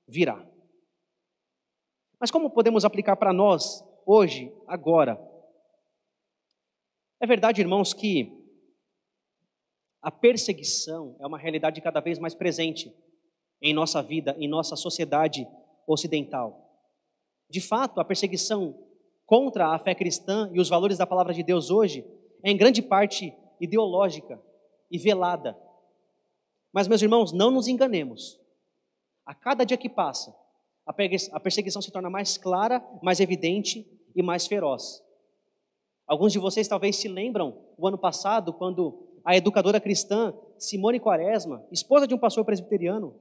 virá. Mas como podemos aplicar para nós hoje, agora? É verdade, irmãos, que a perseguição é uma realidade cada vez mais presente em nossa vida, em nossa sociedade ocidental. De fato, a perseguição contra a fé cristã e os valores da palavra de Deus hoje é em grande parte ideológica e velada. Mas, meus irmãos, não nos enganemos. A cada dia que passa, a perseguição se torna mais clara, mais evidente e mais feroz. Alguns de vocês talvez se lembram o ano passado, quando a educadora cristã Simone Quaresma, esposa de um pastor presbiteriano,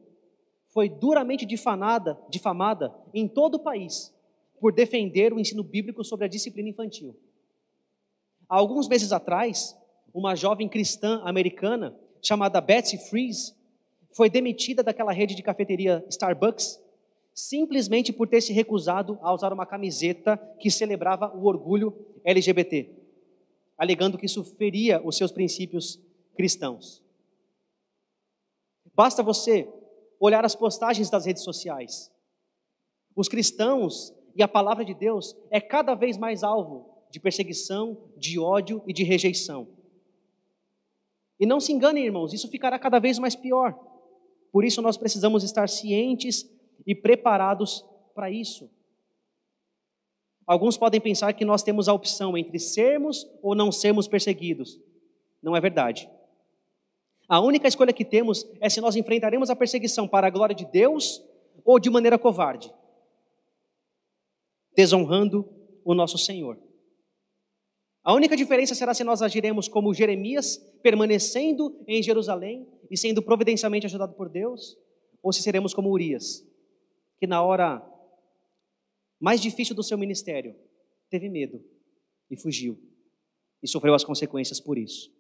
foi duramente difamada, difamada em todo o país por defender o ensino bíblico sobre a disciplina infantil. Há alguns meses atrás, uma jovem cristã americana chamada Betsy Freeze foi demitida daquela rede de cafeteria Starbucks simplesmente por ter se recusado a usar uma camiseta que celebrava o orgulho LGBT, alegando que isso feria os seus princípios cristãos. Basta você olhar as postagens das redes sociais. Os cristãos e a palavra de Deus é cada vez mais alvo de perseguição, de ódio e de rejeição. E não se enganem, irmãos, isso ficará cada vez mais pior. Por isso nós precisamos estar cientes e preparados para isso. Alguns podem pensar que nós temos a opção entre sermos ou não sermos perseguidos. Não é verdade. A única escolha que temos é se nós enfrentaremos a perseguição para a glória de Deus ou de maneira covarde, desonrando o nosso Senhor. A única diferença será se nós agiremos como Jeremias, permanecendo em Jerusalém e sendo providencialmente ajudado por Deus, ou se seremos como Urias, que na hora mais difícil do seu ministério teve medo e fugiu e sofreu as consequências por isso.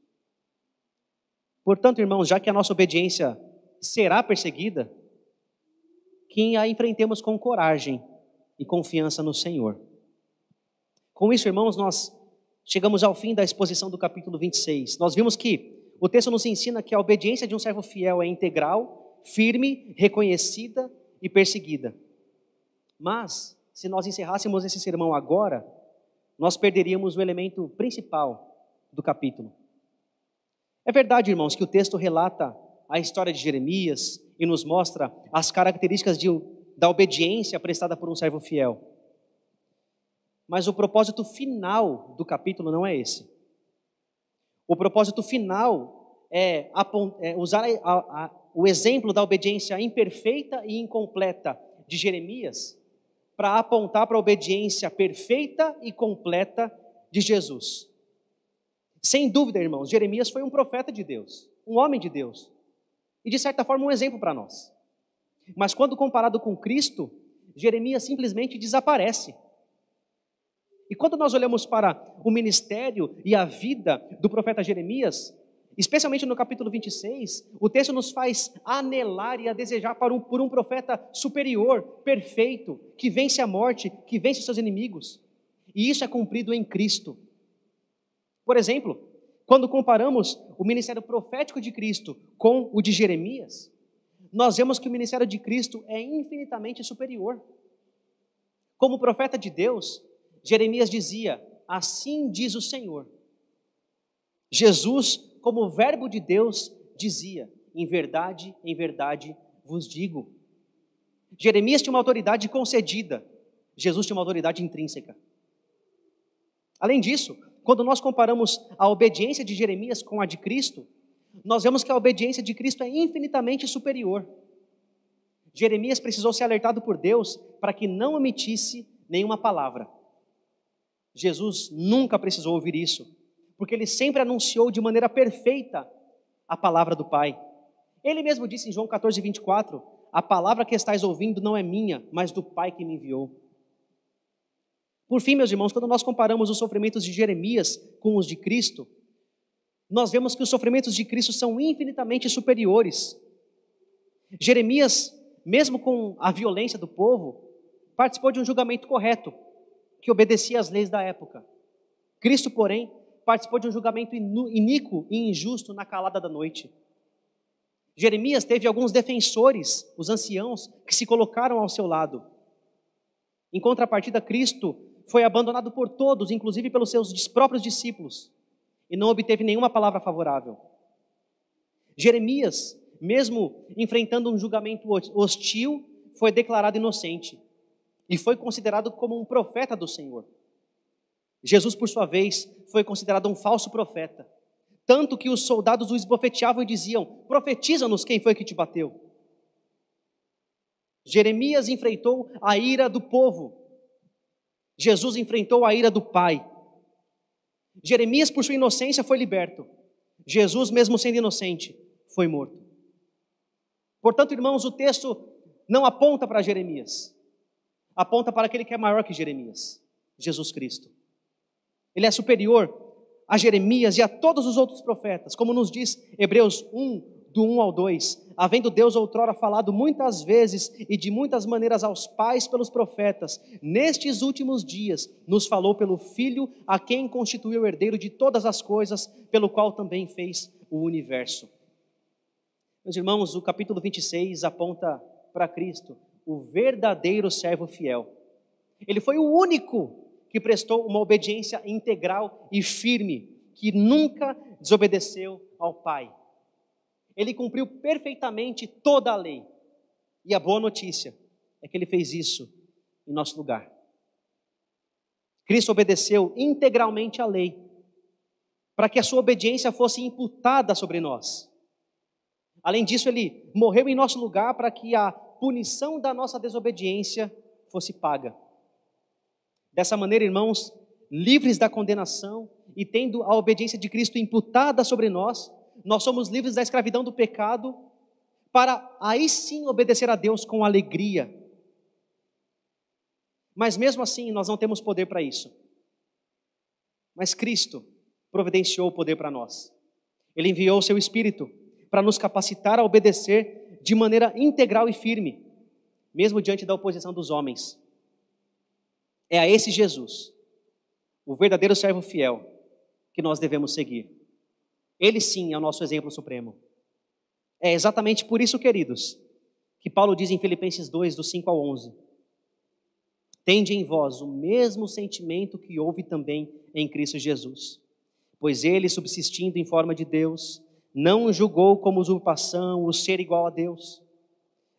Portanto, irmãos, já que a nossa obediência será perseguida, que a enfrentemos com coragem e confiança no Senhor. Com isso, irmãos, nós chegamos ao fim da exposição do capítulo 26. Nós vimos que o texto nos ensina que a obediência de um servo fiel é integral, firme, reconhecida e perseguida. Mas, se nós encerrássemos esse sermão agora, nós perderíamos o elemento principal do capítulo. É verdade, irmãos, que o texto relata a história de Jeremias e nos mostra as características de, da obediência prestada por um servo fiel. Mas o propósito final do capítulo não é esse. O propósito final é, é usar a, a, o exemplo da obediência imperfeita e incompleta de Jeremias para apontar para a obediência perfeita e completa de Jesus. Sem dúvida, irmãos, Jeremias foi um profeta de Deus, um homem de Deus, e de certa forma um exemplo para nós. Mas quando comparado com Cristo, Jeremias simplesmente desaparece. E quando nós olhamos para o ministério e a vida do profeta Jeremias, Especialmente no capítulo 26, o texto nos faz anelar e a desejar um, por um profeta superior, perfeito, que vence a morte, que vence seus inimigos. E isso é cumprido em Cristo. Por exemplo, quando comparamos o ministério profético de Cristo com o de Jeremias, nós vemos que o ministério de Cristo é infinitamente superior. Como profeta de Deus, Jeremias dizia: Assim diz o Senhor. Jesus como o Verbo de Deus dizia: Em verdade, em verdade vos digo. Jeremias tinha uma autoridade concedida, Jesus tinha uma autoridade intrínseca. Além disso, quando nós comparamos a obediência de Jeremias com a de Cristo, nós vemos que a obediência de Cristo é infinitamente superior. Jeremias precisou ser alertado por Deus para que não omitisse nenhuma palavra. Jesus nunca precisou ouvir isso, porque ele sempre anunciou de maneira perfeita a palavra do Pai. Ele mesmo disse em João 14, 24: A palavra que estáis ouvindo não é minha, mas do Pai que me enviou. Por fim, meus irmãos, quando nós comparamos os sofrimentos de Jeremias com os de Cristo, nós vemos que os sofrimentos de Cristo são infinitamente superiores. Jeremias, mesmo com a violência do povo, participou de um julgamento correto, que obedecia às leis da época. Cristo, porém, participou de um julgamento iníquo e injusto na calada da noite. Jeremias teve alguns defensores, os anciãos, que se colocaram ao seu lado. Em contrapartida, Cristo foi abandonado por todos, inclusive pelos seus próprios discípulos, e não obteve nenhuma palavra favorável. Jeremias, mesmo enfrentando um julgamento hostil, foi declarado inocente e foi considerado como um profeta do Senhor. Jesus, por sua vez, foi considerado um falso profeta, tanto que os soldados o esbofeteavam e diziam: Profetiza-nos quem foi que te bateu. Jeremias enfrentou a ira do povo, Jesus enfrentou a ira do Pai. Jeremias, por sua inocência, foi liberto. Jesus, mesmo sendo inocente, foi morto. Portanto, irmãos, o texto não aponta para Jeremias, aponta para aquele que é maior que Jeremias, Jesus Cristo. Ele é superior a Jeremias e a todos os outros profetas, como nos diz Hebreus 1, do 1 ao 2. Havendo Deus outrora falado muitas vezes e de muitas maneiras aos pais pelos profetas, nestes últimos dias nos falou pelo Filho, a quem constituiu o herdeiro de todas as coisas, pelo qual também fez o universo. Meus irmãos, o capítulo 26 aponta para Cristo, o verdadeiro servo fiel. Ele foi o único que prestou uma obediência integral e firme, que nunca desobedeceu ao Pai. Ele cumpriu perfeitamente toda a lei. E a boa notícia é que ele fez isso em nosso lugar. Cristo obedeceu integralmente à lei, para que a sua obediência fosse imputada sobre nós. Além disso, ele morreu em nosso lugar para que a punição da nossa desobediência fosse paga. Dessa maneira, irmãos, livres da condenação e tendo a obediência de Cristo imputada sobre nós, nós somos livres da escravidão do pecado, para aí sim obedecer a Deus com alegria. Mas mesmo assim, nós não temos poder para isso. Mas Cristo providenciou o poder para nós. Ele enviou o seu Espírito para nos capacitar a obedecer de maneira integral e firme, mesmo diante da oposição dos homens. É a esse Jesus, o verdadeiro servo fiel, que nós devemos seguir. Ele sim é o nosso exemplo supremo. É exatamente por isso, queridos, que Paulo diz em Filipenses 2, do 5 ao 11: Tende em vós o mesmo sentimento que houve também em Cristo Jesus, pois ele, subsistindo em forma de Deus, não julgou como usurpação o ser igual a Deus.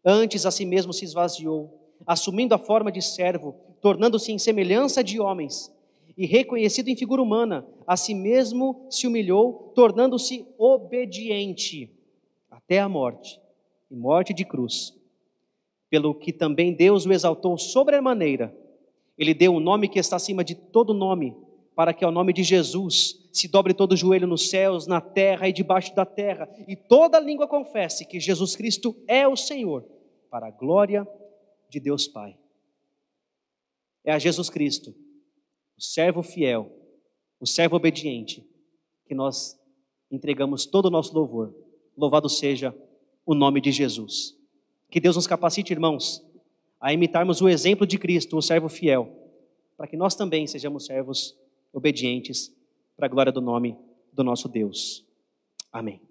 Antes a si mesmo se esvaziou, assumindo a forma de servo tornando-se em semelhança de homens, e reconhecido em figura humana, a si mesmo se humilhou, tornando-se obediente até a morte e morte de cruz. Pelo que também Deus o exaltou sobremaneira. Ele deu um nome que está acima de todo nome, para que ao nome de Jesus se dobre todo o joelho nos céus, na terra e debaixo da terra, e toda língua confesse que Jesus Cristo é o Senhor, para a glória de Deus Pai é a Jesus Cristo, o servo fiel, o servo obediente, que nós entregamos todo o nosso louvor. Louvado seja o nome de Jesus. Que Deus nos capacite, irmãos, a imitarmos o exemplo de Cristo, o servo fiel, para que nós também sejamos servos obedientes para a glória do nome do nosso Deus. Amém.